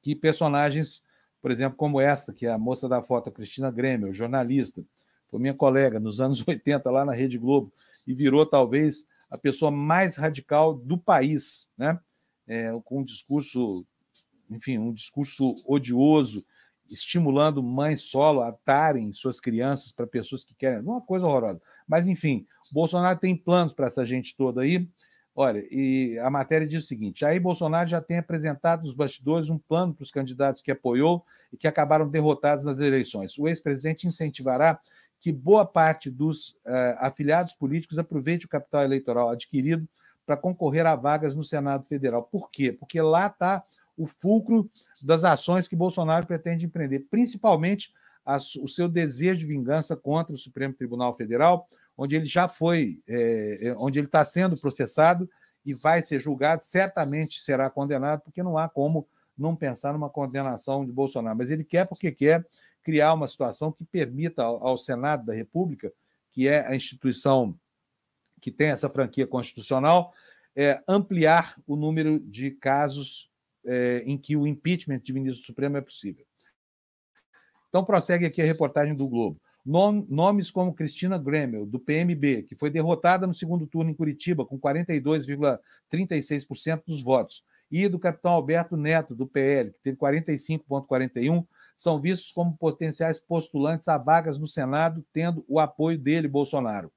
que personagens, por exemplo, como esta, que é a moça da foto, Cristina Grêmio, jornalista, foi minha colega nos anos 80 lá na Rede Globo e virou talvez a pessoa mais radical do país, né? É, com um discurso, enfim, um discurso odioso, estimulando mães solo a atarem suas crianças para pessoas que querem, uma coisa horrorosa. Mas enfim, Bolsonaro tem planos para essa gente toda aí. Olha, e a matéria diz o seguinte: Jair Bolsonaro já tem apresentado nos bastidores um plano para os candidatos que apoiou e que acabaram derrotados nas eleições. O ex-presidente incentivará que boa parte dos uh, afiliados políticos aproveite o capital eleitoral adquirido para concorrer a vagas no Senado Federal. Por quê? Porque lá está o fulcro das ações que Bolsonaro pretende empreender, principalmente o seu desejo de vingança contra o Supremo Tribunal Federal, onde ele já foi, é, é, onde ele está sendo processado e vai ser julgado, certamente será condenado, porque não há como não pensar numa condenação de Bolsonaro. Mas ele quer porque quer criar uma situação que permita ao, ao Senado da República, que é a instituição que tem essa franquia constitucional, é, ampliar o número de casos é, em que o impeachment de ministro do Supremo é possível. Então, prossegue aqui a reportagem do Globo nomes como Cristina Gremel, do PMB, que foi derrotada no segundo turno em Curitiba com 42,36% dos votos, e do capitão Alberto Neto, do PL, que teve 45,41%, são vistos como potenciais postulantes a vagas no Senado, tendo o apoio dele, Bolsonaro.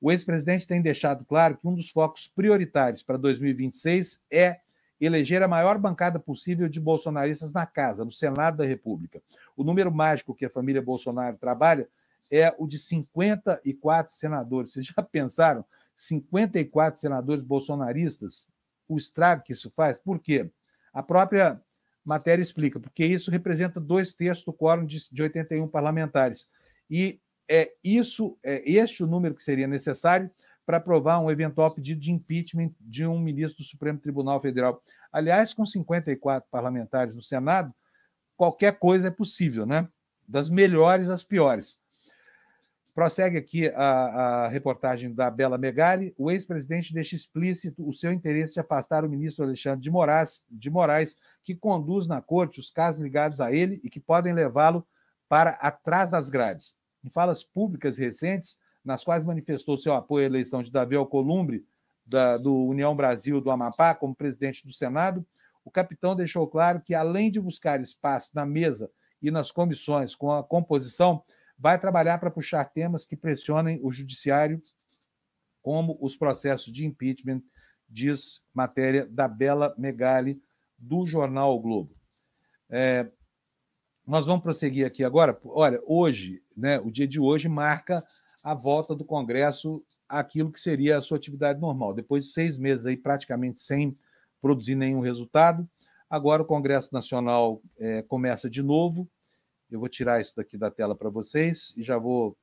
O ex-presidente tem deixado claro que um dos focos prioritários para 2026 é eleger a maior bancada possível de bolsonaristas na casa, no Senado da República. O número mágico que a família Bolsonaro trabalha é o de 54 senadores. Vocês já pensaram? 54 senadores bolsonaristas, o estrago que isso faz? Por quê? A própria matéria explica, porque isso representa dois terços do quórum de, de 81 parlamentares. E é isso, é este o número que seria necessário para aprovar um eventual pedido de impeachment de um ministro do Supremo Tribunal Federal. Aliás, com 54 parlamentares no Senado, qualquer coisa é possível, né? Das melhores às piores. Prossegue aqui a, a reportagem da Bela Megali. O ex-presidente deixa explícito o seu interesse de afastar o ministro Alexandre de Moraes, de Moraes, que conduz na corte os casos ligados a ele e que podem levá-lo para atrás das grades. Em falas públicas recentes, nas quais manifestou seu apoio à eleição de Davi Alcolumbre, da, do União Brasil do Amapá, como presidente do Senado, o capitão deixou claro que, além de buscar espaço na mesa e nas comissões com a composição vai trabalhar para puxar temas que pressionem o judiciário, como os processos de impeachment, diz matéria da Bela Megali, do jornal o Globo. É, nós vamos prosseguir aqui agora. Olha, hoje, né, o dia de hoje marca a volta do Congresso àquilo que seria a sua atividade normal. Depois de seis meses aí, praticamente sem produzir nenhum resultado, agora o Congresso Nacional é, começa de novo eu vou tirar isso daqui da tela para vocês e já vou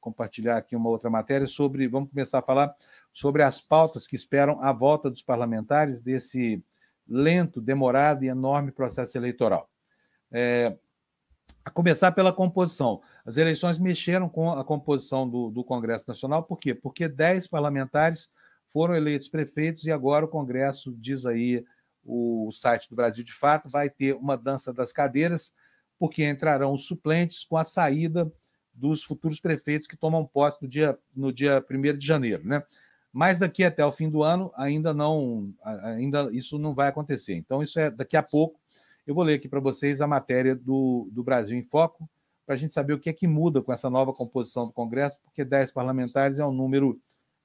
compartilhar aqui uma outra matéria sobre. Vamos começar a falar sobre as pautas que esperam a volta dos parlamentares desse lento, demorado e enorme processo eleitoral. É, a começar pela composição. As eleições mexeram com a composição do, do Congresso Nacional, por quê? Porque 10 parlamentares foram eleitos prefeitos e agora o Congresso, diz aí o site do Brasil de Fato, vai ter uma dança das cadeiras porque entrarão os suplentes com a saída dos futuros prefeitos que tomam posse no dia, no dia 1 de janeiro, né? Mas daqui até o fim do ano ainda não, ainda isso não vai acontecer. Então isso é daqui a pouco. Eu vou ler aqui para vocês a matéria do, do Brasil em Foco para a gente saber o que é que muda com essa nova composição do Congresso, porque 10 parlamentares é um número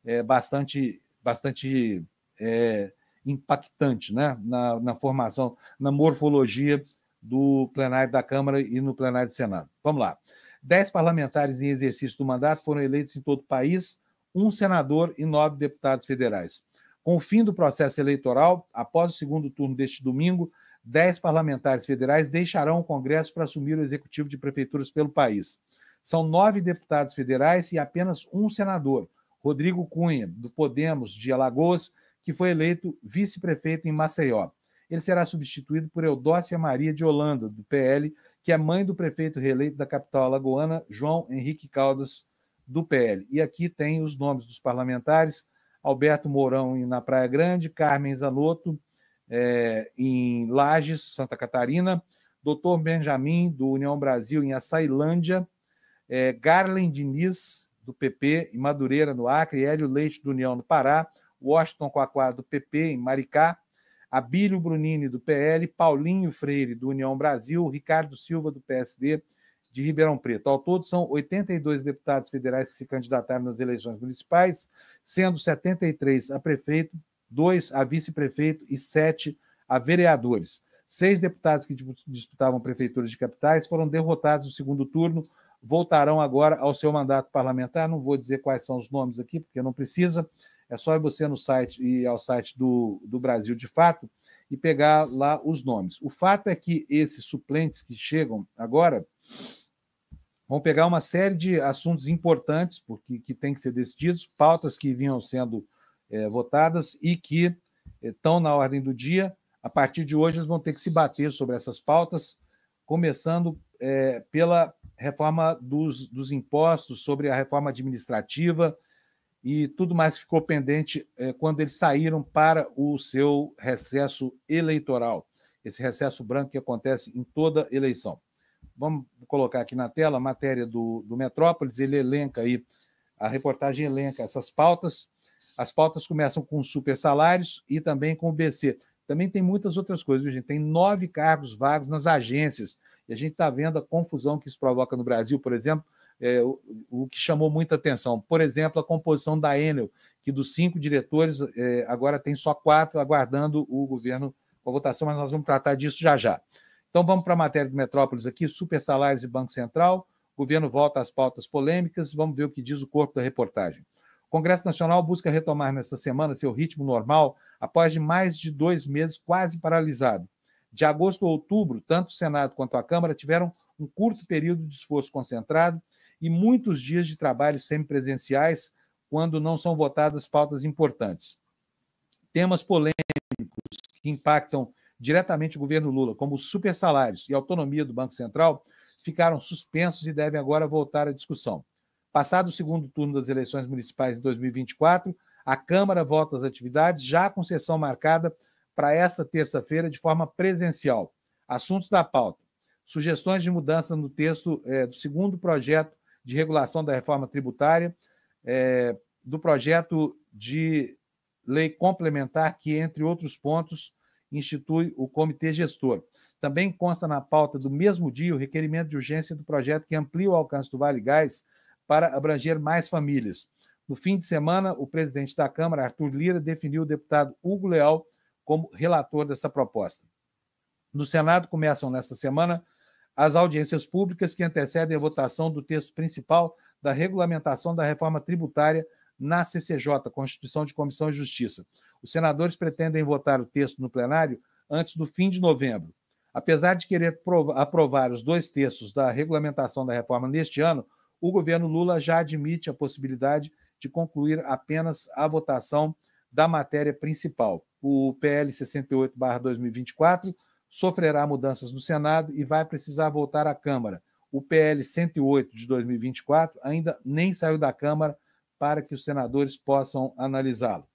é, bastante, bastante é, impactante, né? Na, na formação, na morfologia do plenário da Câmara e no plenário do Senado. Vamos lá. Dez parlamentares em exercício do mandato foram eleitos em todo o país, um senador e nove deputados federais. Com o fim do processo eleitoral, após o segundo turno deste domingo, dez parlamentares federais deixarão o Congresso para assumir o executivo de prefeituras pelo país. São nove deputados federais e apenas um senador, Rodrigo Cunha, do Podemos de Alagoas, que foi eleito vice-prefeito em Maceió ele será substituído por Eudócia Maria de Holanda, do PL, que é mãe do prefeito reeleito da capital alagoana, João Henrique Caldas, do PL. E aqui tem os nomes dos parlamentares: Alberto Mourão na Praia Grande, Carmen Zanotto é, em Lages, Santa Catarina, Dr. Benjamin, do União Brasil, em Açailândia, é, Garlen Diniz, do PP, em Madureira, no Acre, Hélio Leite, do União, no Pará, Washington Coaquá, do PP, em Maricá, Abílio Brunini, do PL, Paulinho Freire, do União Brasil, Ricardo Silva, do PSD, de Ribeirão Preto. Ao todo, são 82 deputados federais que se candidataram nas eleições municipais, sendo 73 a prefeito, 2 a vice-prefeito e 7 a vereadores. Seis deputados que disputavam prefeituras de capitais foram derrotados no segundo turno, voltarão agora ao seu mandato parlamentar. Não vou dizer quais são os nomes aqui, porque não precisa. É só você no site ir ao site do, do Brasil de Fato e pegar lá os nomes. O fato é que esses suplentes que chegam agora vão pegar uma série de assuntos importantes porque que tem que ser decididos, pautas que vinham sendo é, votadas e que estão é, na ordem do dia. A partir de hoje, eles vão ter que se bater sobre essas pautas, começando é, pela reforma dos, dos impostos, sobre a reforma administrativa, e tudo mais ficou pendente é, quando eles saíram para o seu recesso eleitoral. Esse recesso branco que acontece em toda eleição. Vamos colocar aqui na tela a matéria do, do Metrópolis, ele elenca aí, a reportagem elenca essas pautas. As pautas começam com super salários e também com o BC. Também tem muitas outras coisas, viu, gente? Tem nove cargos vagos nas agências. E a gente está vendo a confusão que isso provoca no Brasil, por exemplo, é, o, o, que chamou muita atenção. Por exemplo, a composição da Enel, que dos cinco diretores, é, agora tem só quatro aguardando o governo com a votação, mas nós vamos tratar disso já já. Então vamos para a matéria do Metrópolis aqui, super salários e Banco Central. O governo volta às pautas polêmicas, vamos ver o que diz o corpo da reportagem. O Congresso Nacional busca retomar nesta semana seu ritmo normal após de mais de dois meses quase paralisado. De agosto a outubro, tanto o Senado quanto a Câmara tiveram um curto período de esforço concentrado e muitos dias de trabalho semipresenciais quando não são votadas pautas importantes. Temas polêmicos que impactam diretamente o governo Lula, como os supersalários e autonomia do Banco Central, ficaram suspensos e devem agora voltar à discussão. Passado o segundo turno das eleições municipais de 2024, a Câmara vota as atividades, já com sessão marcada para esta terça-feira de forma presencial. Assuntos da pauta: sugestões de mudança no texto é, do segundo projeto de regulação da reforma tributária, é, do projeto de lei complementar que, entre outros pontos, institui o comitê gestor. Também consta na pauta do mesmo dia o requerimento de urgência do projeto que amplia o alcance do Vale Gás para abranger mais famílias. No fim de semana, o presidente da Câmara, Arthur Lira, definiu o deputado Hugo Leal como relator dessa proposta. No Senado começam nesta semana as audiências públicas que antecedem a votação do texto principal da regulamentação da reforma tributária na CCJ, Constituição de Comissão de Justiça. Os senadores pretendem votar o texto no plenário antes do fim de novembro. Apesar de querer aprovar os dois textos da regulamentação da reforma neste ano, o governo Lula já admite a possibilidade de concluir apenas a votação da matéria principal. O PL 68/2024 sofrerá mudanças no Senado e vai precisar voltar à Câmara. O PL 108 de 2024 ainda nem saiu da Câmara para que os senadores possam analisá-lo.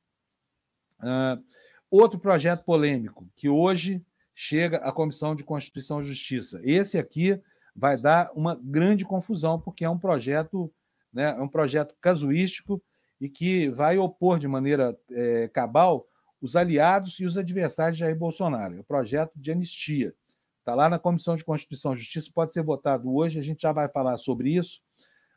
Uh, outro projeto polêmico que hoje chega à Comissão de Constituição e Justiça. Esse aqui vai dar uma grande confusão porque é um projeto, né, é um projeto casuístico e que vai opor de maneira é, cabal os aliados e os adversários de Jair Bolsonaro. É o projeto de anistia. Está lá na Comissão de Constituição e Justiça, pode ser votado hoje, a gente já vai falar sobre isso.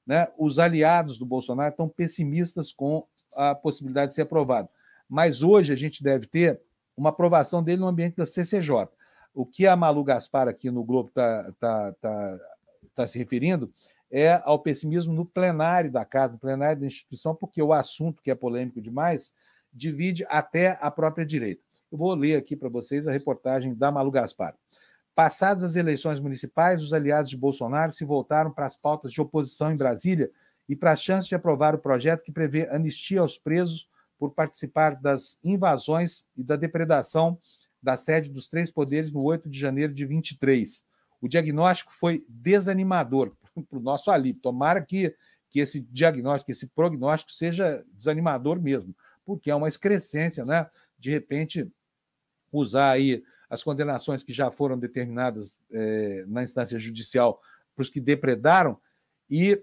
Né? Os aliados do Bolsonaro estão pessimistas com a possibilidade de ser aprovado. Mas hoje a gente deve ter uma aprovação dele no ambiente da CCJ. O que a Malu Gaspar aqui no Globo está tá, tá, tá se referindo é ao pessimismo no plenário da casa, no plenário da instituição, porque o assunto que é polêmico demais divide até a própria direita. Eu vou ler aqui para vocês a reportagem da Malu Gaspar. Passadas as eleições municipais, os aliados de Bolsonaro se voltaram para as pautas de oposição em Brasília e para a chance de aprovar o projeto que prevê anistia aos presos por participar das invasões e da depredação da sede dos três poderes no 8 de janeiro de 23. O diagnóstico foi desanimador para o nosso alívio. Tomara que, que esse diagnóstico, esse prognóstico seja desanimador mesmo porque é uma excrescência, né? De repente, usar aí as condenações que já foram determinadas é, na instância judicial para os que depredaram e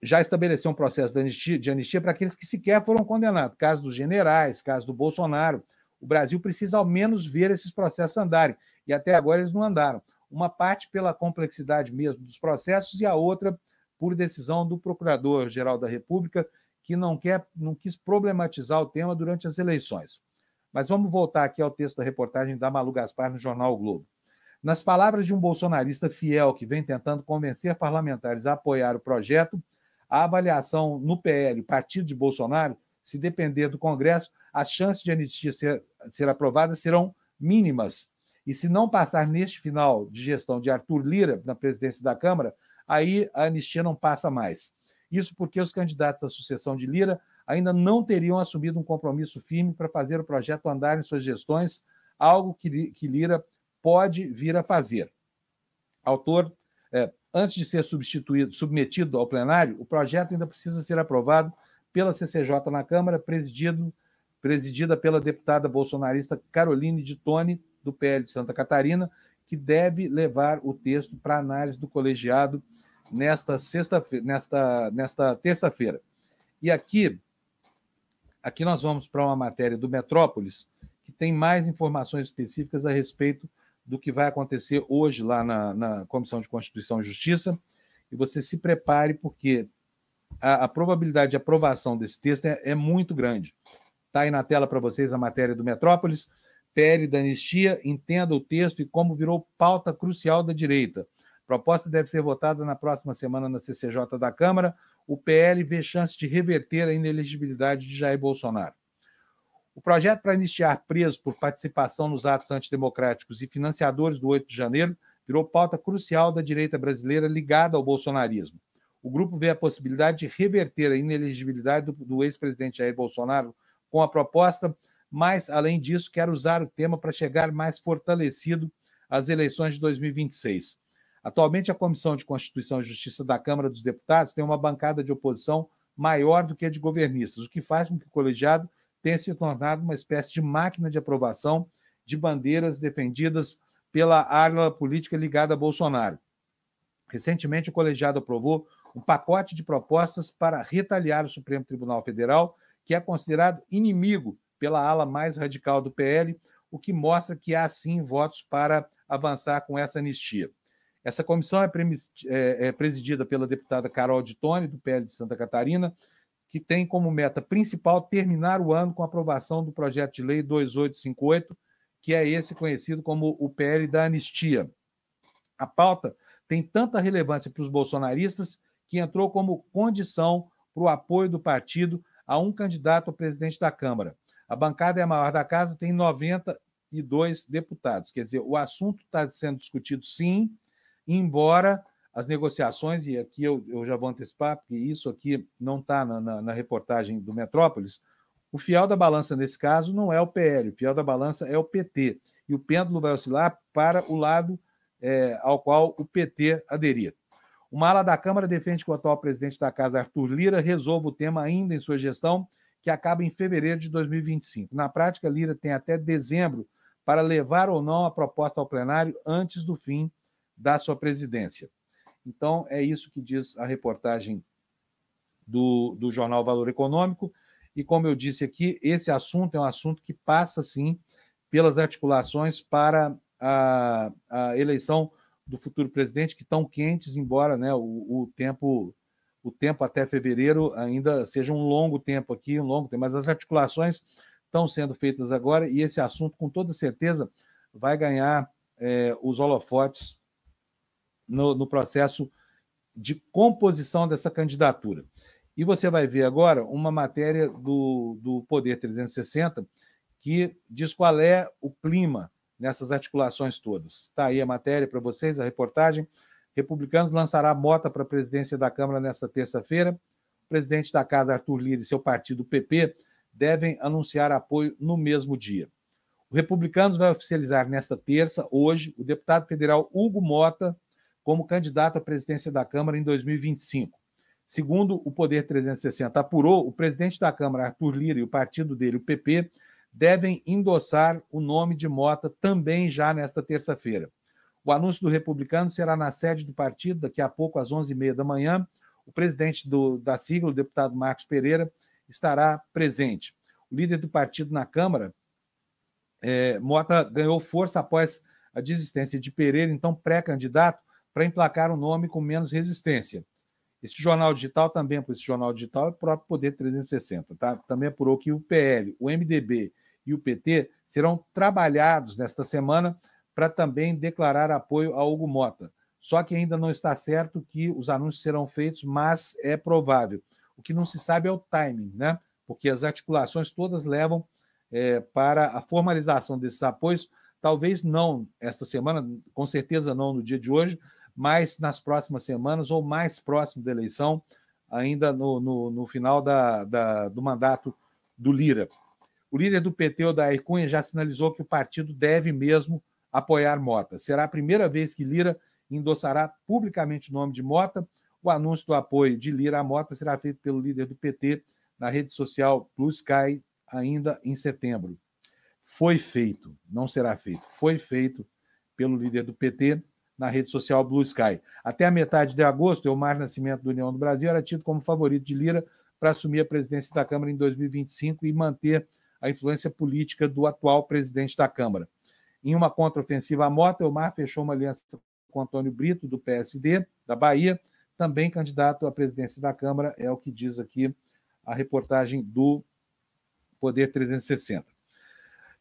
já estabelecer um processo de anistia, de anistia para aqueles que sequer foram condenados, caso dos generais, caso do Bolsonaro. O Brasil precisa ao menos ver esses processos andarem, e até agora eles não andaram. Uma parte pela complexidade mesmo dos processos e a outra por decisão do Procurador-Geral da República, que não, quer, não quis problematizar o tema durante as eleições. Mas vamos voltar aqui ao texto da reportagem da Malu Gaspar no jornal o Globo. Nas palavras de um bolsonarista fiel que vem tentando convencer parlamentares a apoiar o projeto, a avaliação no PL, partido de Bolsonaro, se depender do Congresso, as chances de anistia ser, ser aprovada serão mínimas. E se não passar neste final de gestão de Arthur Lira na presidência da Câmara, aí a anistia não passa mais. Isso porque os candidatos à sucessão de Lira ainda não teriam assumido um compromisso firme para fazer o projeto andar em suas gestões, algo que, que Lira pode vir a fazer. Autor, é, antes de ser substituído, submetido ao plenário, o projeto ainda precisa ser aprovado pela CCJ na Câmara, presidido, presidida pela deputada bolsonarista Caroline de Tone, do PL de Santa Catarina, que deve levar o texto para análise do colegiado nesta sexta nesta nesta terça-feira. E aqui aqui nós vamos para uma matéria do Metrópolis que tem mais informações específicas a respeito do que vai acontecer hoje lá na, na Comissão de Constituição e Justiça. E você se prepare porque a, a probabilidade de aprovação desse texto é, é muito grande. Está aí na tela para vocês a matéria do Metrópolis. PL da anistia, entenda o texto e como virou pauta crucial da direita. Proposta deve ser votada na próxima semana na CCJ da Câmara. O PL vê chance de reverter a inelegibilidade de Jair Bolsonaro. O projeto para anistiar presos por participação nos atos antidemocráticos e financiadores do 8 de janeiro virou pauta crucial da direita brasileira ligada ao bolsonarismo. O grupo vê a possibilidade de reverter a inelegibilidade do, do ex-presidente Jair Bolsonaro com a proposta, mas, além disso, quer usar o tema para chegar mais fortalecido às eleições de 2026. Atualmente, a Comissão de Constituição e Justiça da Câmara dos Deputados tem uma bancada de oposição maior do que a de governistas, o que faz com que o colegiado tenha se tornado uma espécie de máquina de aprovação de bandeiras defendidas pela área política ligada a Bolsonaro. Recentemente, o colegiado aprovou um pacote de propostas para retaliar o Supremo Tribunal Federal, que é considerado inimigo pela ala mais radical do PL, o que mostra que há sim votos para avançar com essa anistia. Essa comissão é, é, é presidida pela deputada Carol de Tone, do PL de Santa Catarina, que tem como meta principal terminar o ano com a aprovação do projeto de lei 2858, que é esse conhecido como o PL da anistia. A pauta tem tanta relevância para os bolsonaristas que entrou como condição para o apoio do partido a um candidato a presidente da Câmara. A bancada é a maior da casa, tem 92 deputados. Quer dizer, o assunto está sendo discutido, sim, embora as negociações, e aqui eu, eu já vou antecipar, porque isso aqui não está na, na, na, reportagem do Metrópolis, o fiel da balança nesse caso não é o PL, o fiel da balança é o PT, e o pêndulo vai oscilar para o lado é, ao qual o PT aderir. Uma ala da Câmara defende que o atual presidente da Casa, Arthur Lira, resolva o tema ainda em sua gestão, que acaba em fevereiro de 2025. Na prática, Lira tem até dezembro para levar ou não a proposta ao plenário antes do fim da sua presidência. Então, é isso que diz a reportagem do, do jornal Valor Econômico. E como eu disse aqui, esse assunto é um assunto que passa, sim, pelas articulações para a, a eleição do futuro presidente, que estão quentes, embora né, o, o, tempo o tempo até fevereiro ainda seja um longo tempo aqui, um longo tempo, mas as articulações estão sendo feitas agora e esse assunto, com toda certeza, vai ganhar é, os holofotes no, no processo de composição dessa candidatura. E você vai ver agora uma matéria do, do Poder 360 que diz qual é o clima nessas articulações todas. Está aí a matéria para vocês, a reportagem. Republicanos lançará mota para a presidência da Câmara nesta terça-feira. O presidente da Casa, Arthur Lira, e seu partido, PP, devem anunciar apoio no mesmo dia. O Republicanos vai oficializar nesta terça, hoje, o deputado federal Hugo Mota, como candidato à presidência da Câmara em 2025. Segundo o Poder 360 apurou, o presidente da Câmara, Arthur Lira, e o partido dele, o PP, devem endossar o nome de Mota também já nesta terça-feira. O anúncio do republicano será na sede do partido, daqui a pouco, às 11h30 da manhã. O presidente do, da sigla, o deputado Marcos Pereira, estará presente. O líder do partido na Câmara, eh, Mota, ganhou força após a desistência de Pereira, então pré-candidato, para emplacar um nome com menos resistência. Esse jornal digital também, é por esse jornal digital, é o próprio Poder 360. Tá? Também apurou é que o PL, o MDB e o PT serão trabalhados nesta semana para também declarar apoio a Hugo Mota. Só que ainda não está certo que os anúncios serão feitos, mas é provável. O que não se sabe é o timing, né? Porque as articulações todas levam é, para a formalização desses apoios. Talvez não esta semana, com certeza não no dia de hoje, mas nas próximas semanas ou mais próximo da eleição, ainda no, no, no final da, da, do mandato do Lira. O líder do PT, Odair Cunha, já sinalizou que o partido deve mesmo apoiar Mota. Será a primeira vez que Lira endossará publicamente o nome de Mota. O anúncio do apoio de Lira a Mota será feito pelo líder do PT na rede social Blue Sky ainda em setembro. Foi feito, não será feito, foi feito pelo líder do PT na rede social Blue Sky. Até a metade de agosto, Elmar Nascimento do União do Brasil era tido como favorito de Lira para assumir a presidência da Câmara em 2025 e manter a influência política do atual presidente da Câmara. Em uma contraofensiva à moto, Elmar fechou uma aliança com Antônio Brito, do PSD, da Bahia, também candidato à presidência da Câmara, é o que diz aqui a reportagem do Poder 360.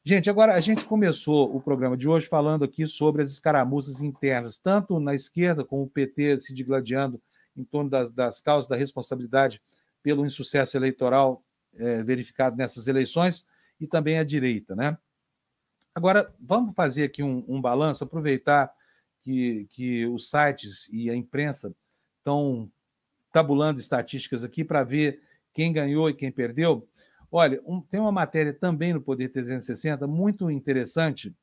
Gente, agora a gente começou o programa de hoje falando aqui sobre as escaramuças internas, tanto na esquerda, com o PT se digladiando em torno das, das causas da responsabilidade pelo insucesso eleitoral é, verificado nessas eleições, e também a direita, né? Agora, vamos fazer aqui um, um balanço, aproveitar que, que os sites e a imprensa estão tabulando estatísticas aqui para ver quem ganhou e quem perdeu. Olha, um, tem uma matéria também no Poder 360 muito interessante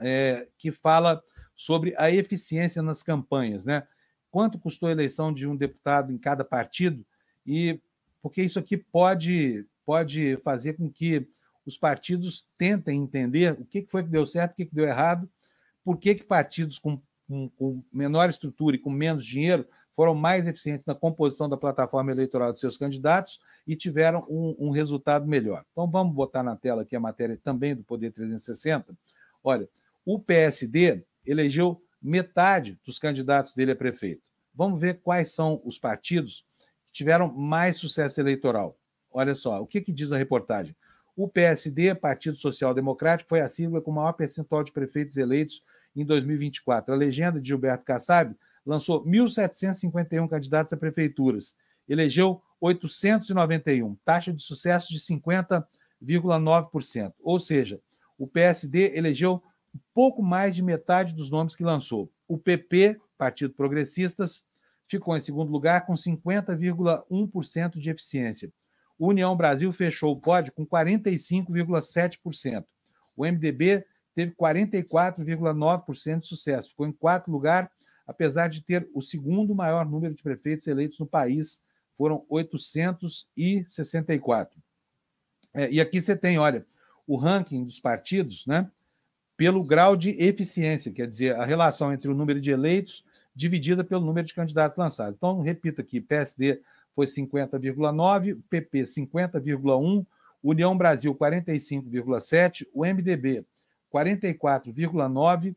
é, que fala sobre a eficiência nas campanhas, né? Quanto custou a eleição de um deputado em cada partido e porque isso aqui pode pode fazer com que os partidos tentem entender o que foi que deu certo, o que deu errado, por que, que partidos com, com, com menor estrutura e com menos dinheiro foram mais eficientes na composição da plataforma eleitoral de seus candidatos e tiveram um, um resultado melhor. Então, vamos botar na tela aqui a matéria também do Poder 360. Olha, o PSD elegeu metade dos candidatos dele a prefeito. Vamos ver quais são os partidos que tiveram mais sucesso eleitoral. Olha só, o que, que diz a reportagem? O PSD, Partido Social Democrático, foi a sigla com o maior percentual de prefeitos eleitos em 2024. A legenda de Gilberto Kassab lançou 1.751 candidatos a prefeituras, elegeu 891, taxa de sucesso de 50,9%. Ou seja, o PSD elegeu um pouco mais de metade dos nomes que lançou. O PP, Partido Progressistas, ficou em segundo lugar com 50,1% de eficiência. O União Brasil fechou o pódio com 45,7%. O MDB teve 44,9% de sucesso, ficou em quarto lugar apesar de ter o segundo maior número de prefeitos eleitos no país, foram 864. É, e aqui você tem, olha, o ranking dos partidos, né? Pelo grau de eficiência, quer dizer, a relação entre o número de eleitos dividida pelo número de candidatos lançados. Então, repito aqui: PSD foi 50,9, PP 50,1, União Brasil 45,7, o MDB 44,9,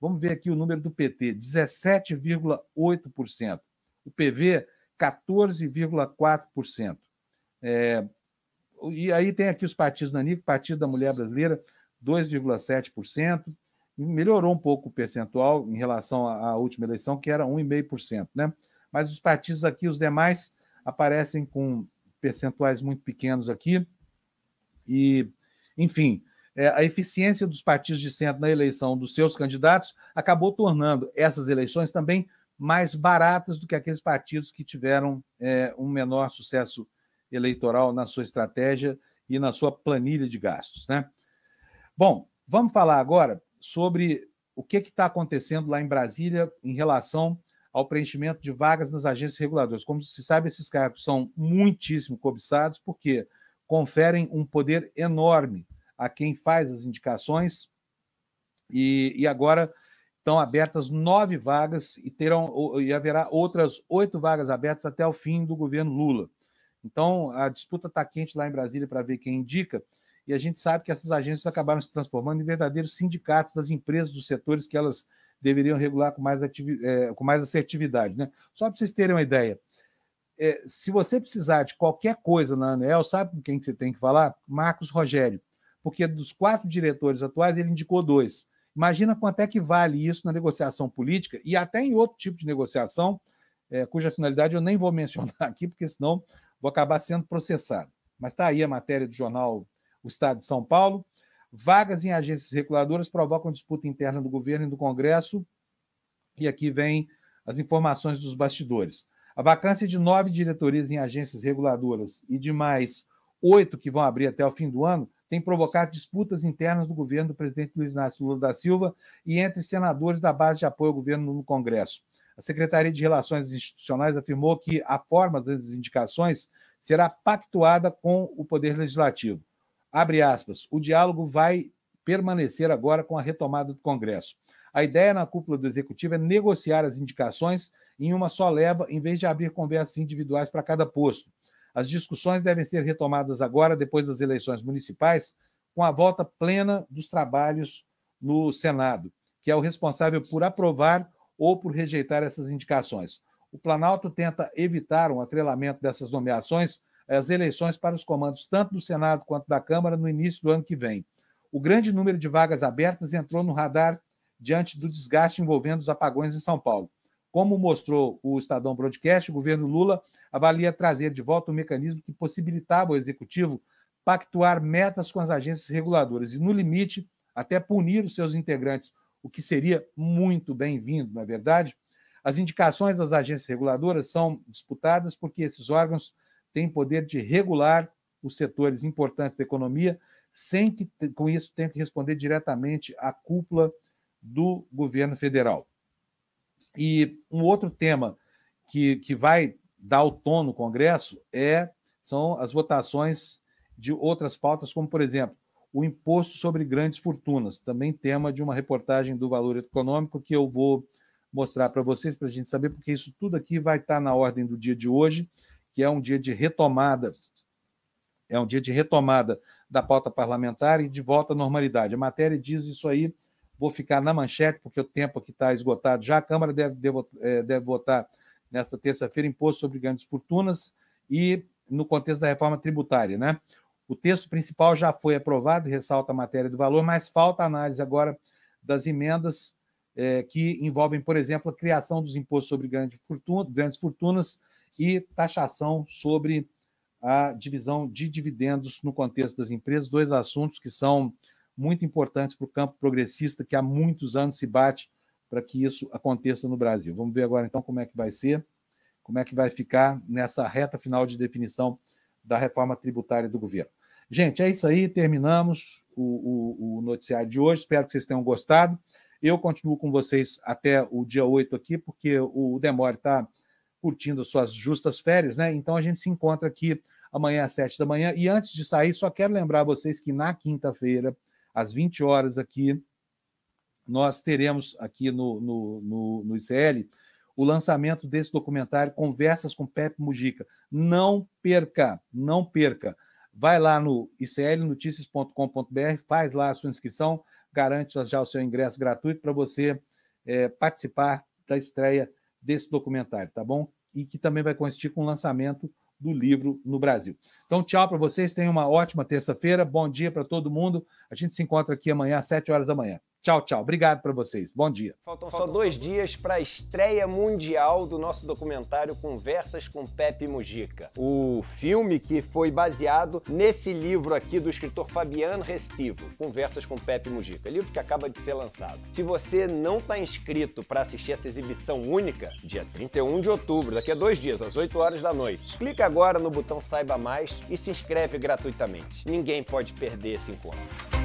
Vamos ver aqui o número do PT: 17,8%. O PV, 14,4%. É, e aí tem aqui os partidos Nanico, Partido da Mulher Brasileira, 2,7%. Melhorou um pouco o percentual em relação à última eleição, que era 1,5%, né? Mas os partidos aqui, os demais, aparecem com percentuais muito pequenos aqui. E, enfim, é, a eficiência dos partidos de centro na eleição dos seus candidatos acabou tornando essas eleições também mais baratas do que aqueles partidos que tiveram é, um menor sucesso eleitoral na sua estratégia e na sua planilha de gastos. Né? Bom, vamos falar agora sobre o que está acontecendo lá em Brasília em relação ao preenchimento de vagas nas agências reguladoras. Como se sabe, esses cargos são muitíssimo cobiçados, porque conferem um poder enorme a quem faz as indicações. E, e agora estão abertas nove vagas e terão e haverá outras oito vagas abertas até o fim do governo Lula. Então a disputa está quente lá em Brasília para ver quem indica. E a gente sabe que essas agências acabaram se transformando em verdadeiros sindicatos das empresas dos setores que elas deveriam regular com mais, é, com mais assertividade. Né? Só para vocês terem uma ideia, é, se você precisar de qualquer coisa na ANEL, sabe com quem que você tem que falar? Marcos Rogério porque dos quatro diretores atuais ele indicou dois. Imagina quanto é que vale isso na negociação política e até em outro tipo de negociação, é, cuja finalidade eu nem vou mencionar aqui, porque senão vou acabar sendo processado. Mas está aí a matéria do jornal O Estado de São Paulo. Vagas em agências reguladoras provocam disputa interna do governo e do Congresso. E aqui vem as informações dos bastidores. A vacância de nove diretorias em agências reguladoras e de mais oito que vão abrir até o fim do ano tem provocado disputas internas do governo do presidente Luiz Inácio Lula da Silva e entre senadores da base de apoio ao governo no Congresso. A Secretaria de Relações Institucionais afirmou que a forma das indicações será pactuada com o Poder Legislativo. Abre aspas, o diálogo vai permanecer agora com a retomada do Congresso. A ideia na cúpula do Executivo é negociar as indicações em uma só leva, em vez de abrir conversas individuais para cada posto. As discussões devem ser retomadas agora, depois das eleições municipais, com a volta plena dos trabalhos no Senado, que é o responsável por aprovar ou por rejeitar essas indicações. O Planalto tenta evitar um atrelamento dessas nomeações às eleições para os comandos tanto do Senado quanto da Câmara no início do ano que vem. O grande número de vagas abertas entrou no radar diante do desgaste envolvendo os apagões em São Paulo. Como mostrou o Estadão Broadcast, o governo Lula avalia trazer de volta um mecanismo que possibilitava o executivo pactuar metas com as agências reguladoras e, no limite, até punir os seus integrantes, o que seria muito bem-vindo, na é verdade. As indicações das agências reguladoras são disputadas porque esses órgãos têm poder de regular os setores importantes da economia, sem que com isso tenham que responder diretamente à cúpula do governo federal. E um outro tema que, que vai dar o tom no Congresso é são as votações de outras pautas, como, por exemplo, o imposto sobre grandes fortunas, também tema de uma reportagem do Valor Econômico que eu vou mostrar para vocês, para a gente saber, porque isso tudo aqui vai estar tá na ordem do dia de hoje, que é um dia de retomada, é um dia de retomada da pauta parlamentar e de volta à normalidade. A matéria diz isso aí vou ficar na manchete, porque o tempo aqui está esgotado já. A Câmara deve, deve, é, deve votar nesta terça-feira imposto sobre grandes fortunas e no contexto da reforma tributária, né? O texto principal já foi aprovado, ressalta a matéria do valor, mas falta análise agora das emendas é, que envolvem, por exemplo, a criação dos impostos sobre grande fortuna, grandes fortunas e taxação sobre a divisão de dividendos no contexto das empresas, dois assuntos que são muito importantes para o campo progressista, que há muitos anos se bate para que isso aconteça no Brasil. Vamos ver agora, então, como é que vai ser, como é que vai ficar nessa reta final de definição da reforma tributária do governo. Gente, é isso aí, terminamos o, o, o noticiário de hoje, espero que vocês tenham gostado. Eu continuo com vocês até o dia 8 aqui, porque o Demore está curtindo suas justas férias, né? Então a gente se encontra aqui amanhã às 7 da manhã. E antes de sair, só quero lembrar vocês que na quinta-feira, às 20 horas aqui, nós teremos aqui no, no, no, no ICL o lançamento desse documentário Conversas com Pepe Mujica. Não perca, não perca. Vai lá no iclnoticias.com.br, faz lá a sua inscrição, garante já o seu ingresso gratuito para você é, participar da estreia desse documentário, tá bom? E que também vai coincidir com o lançamento do livro no Brasil. Então, tchau para vocês, tenham uma ótima terça-feira, bom dia para todo mundo. A gente se encontra aqui amanhã às 7 horas da manhã. Tchau, tchau. Obrigado para vocês. Bom dia. Faltam, Faltam só dois dias para a estreia mundial do nosso documentário Conversas com Pepe Mujica. O filme que foi baseado nesse livro aqui do escritor Fabiano Restivo, Conversas com Pepe Mujica, é livro que acaba de ser lançado. Se você não está inscrito para assistir essa exibição única, dia 31 de outubro, daqui a dois dias, às 8 horas da noite, clica agora no botão Saiba Mais e se inscreve gratuitamente. Ninguém pode perder esse encontro.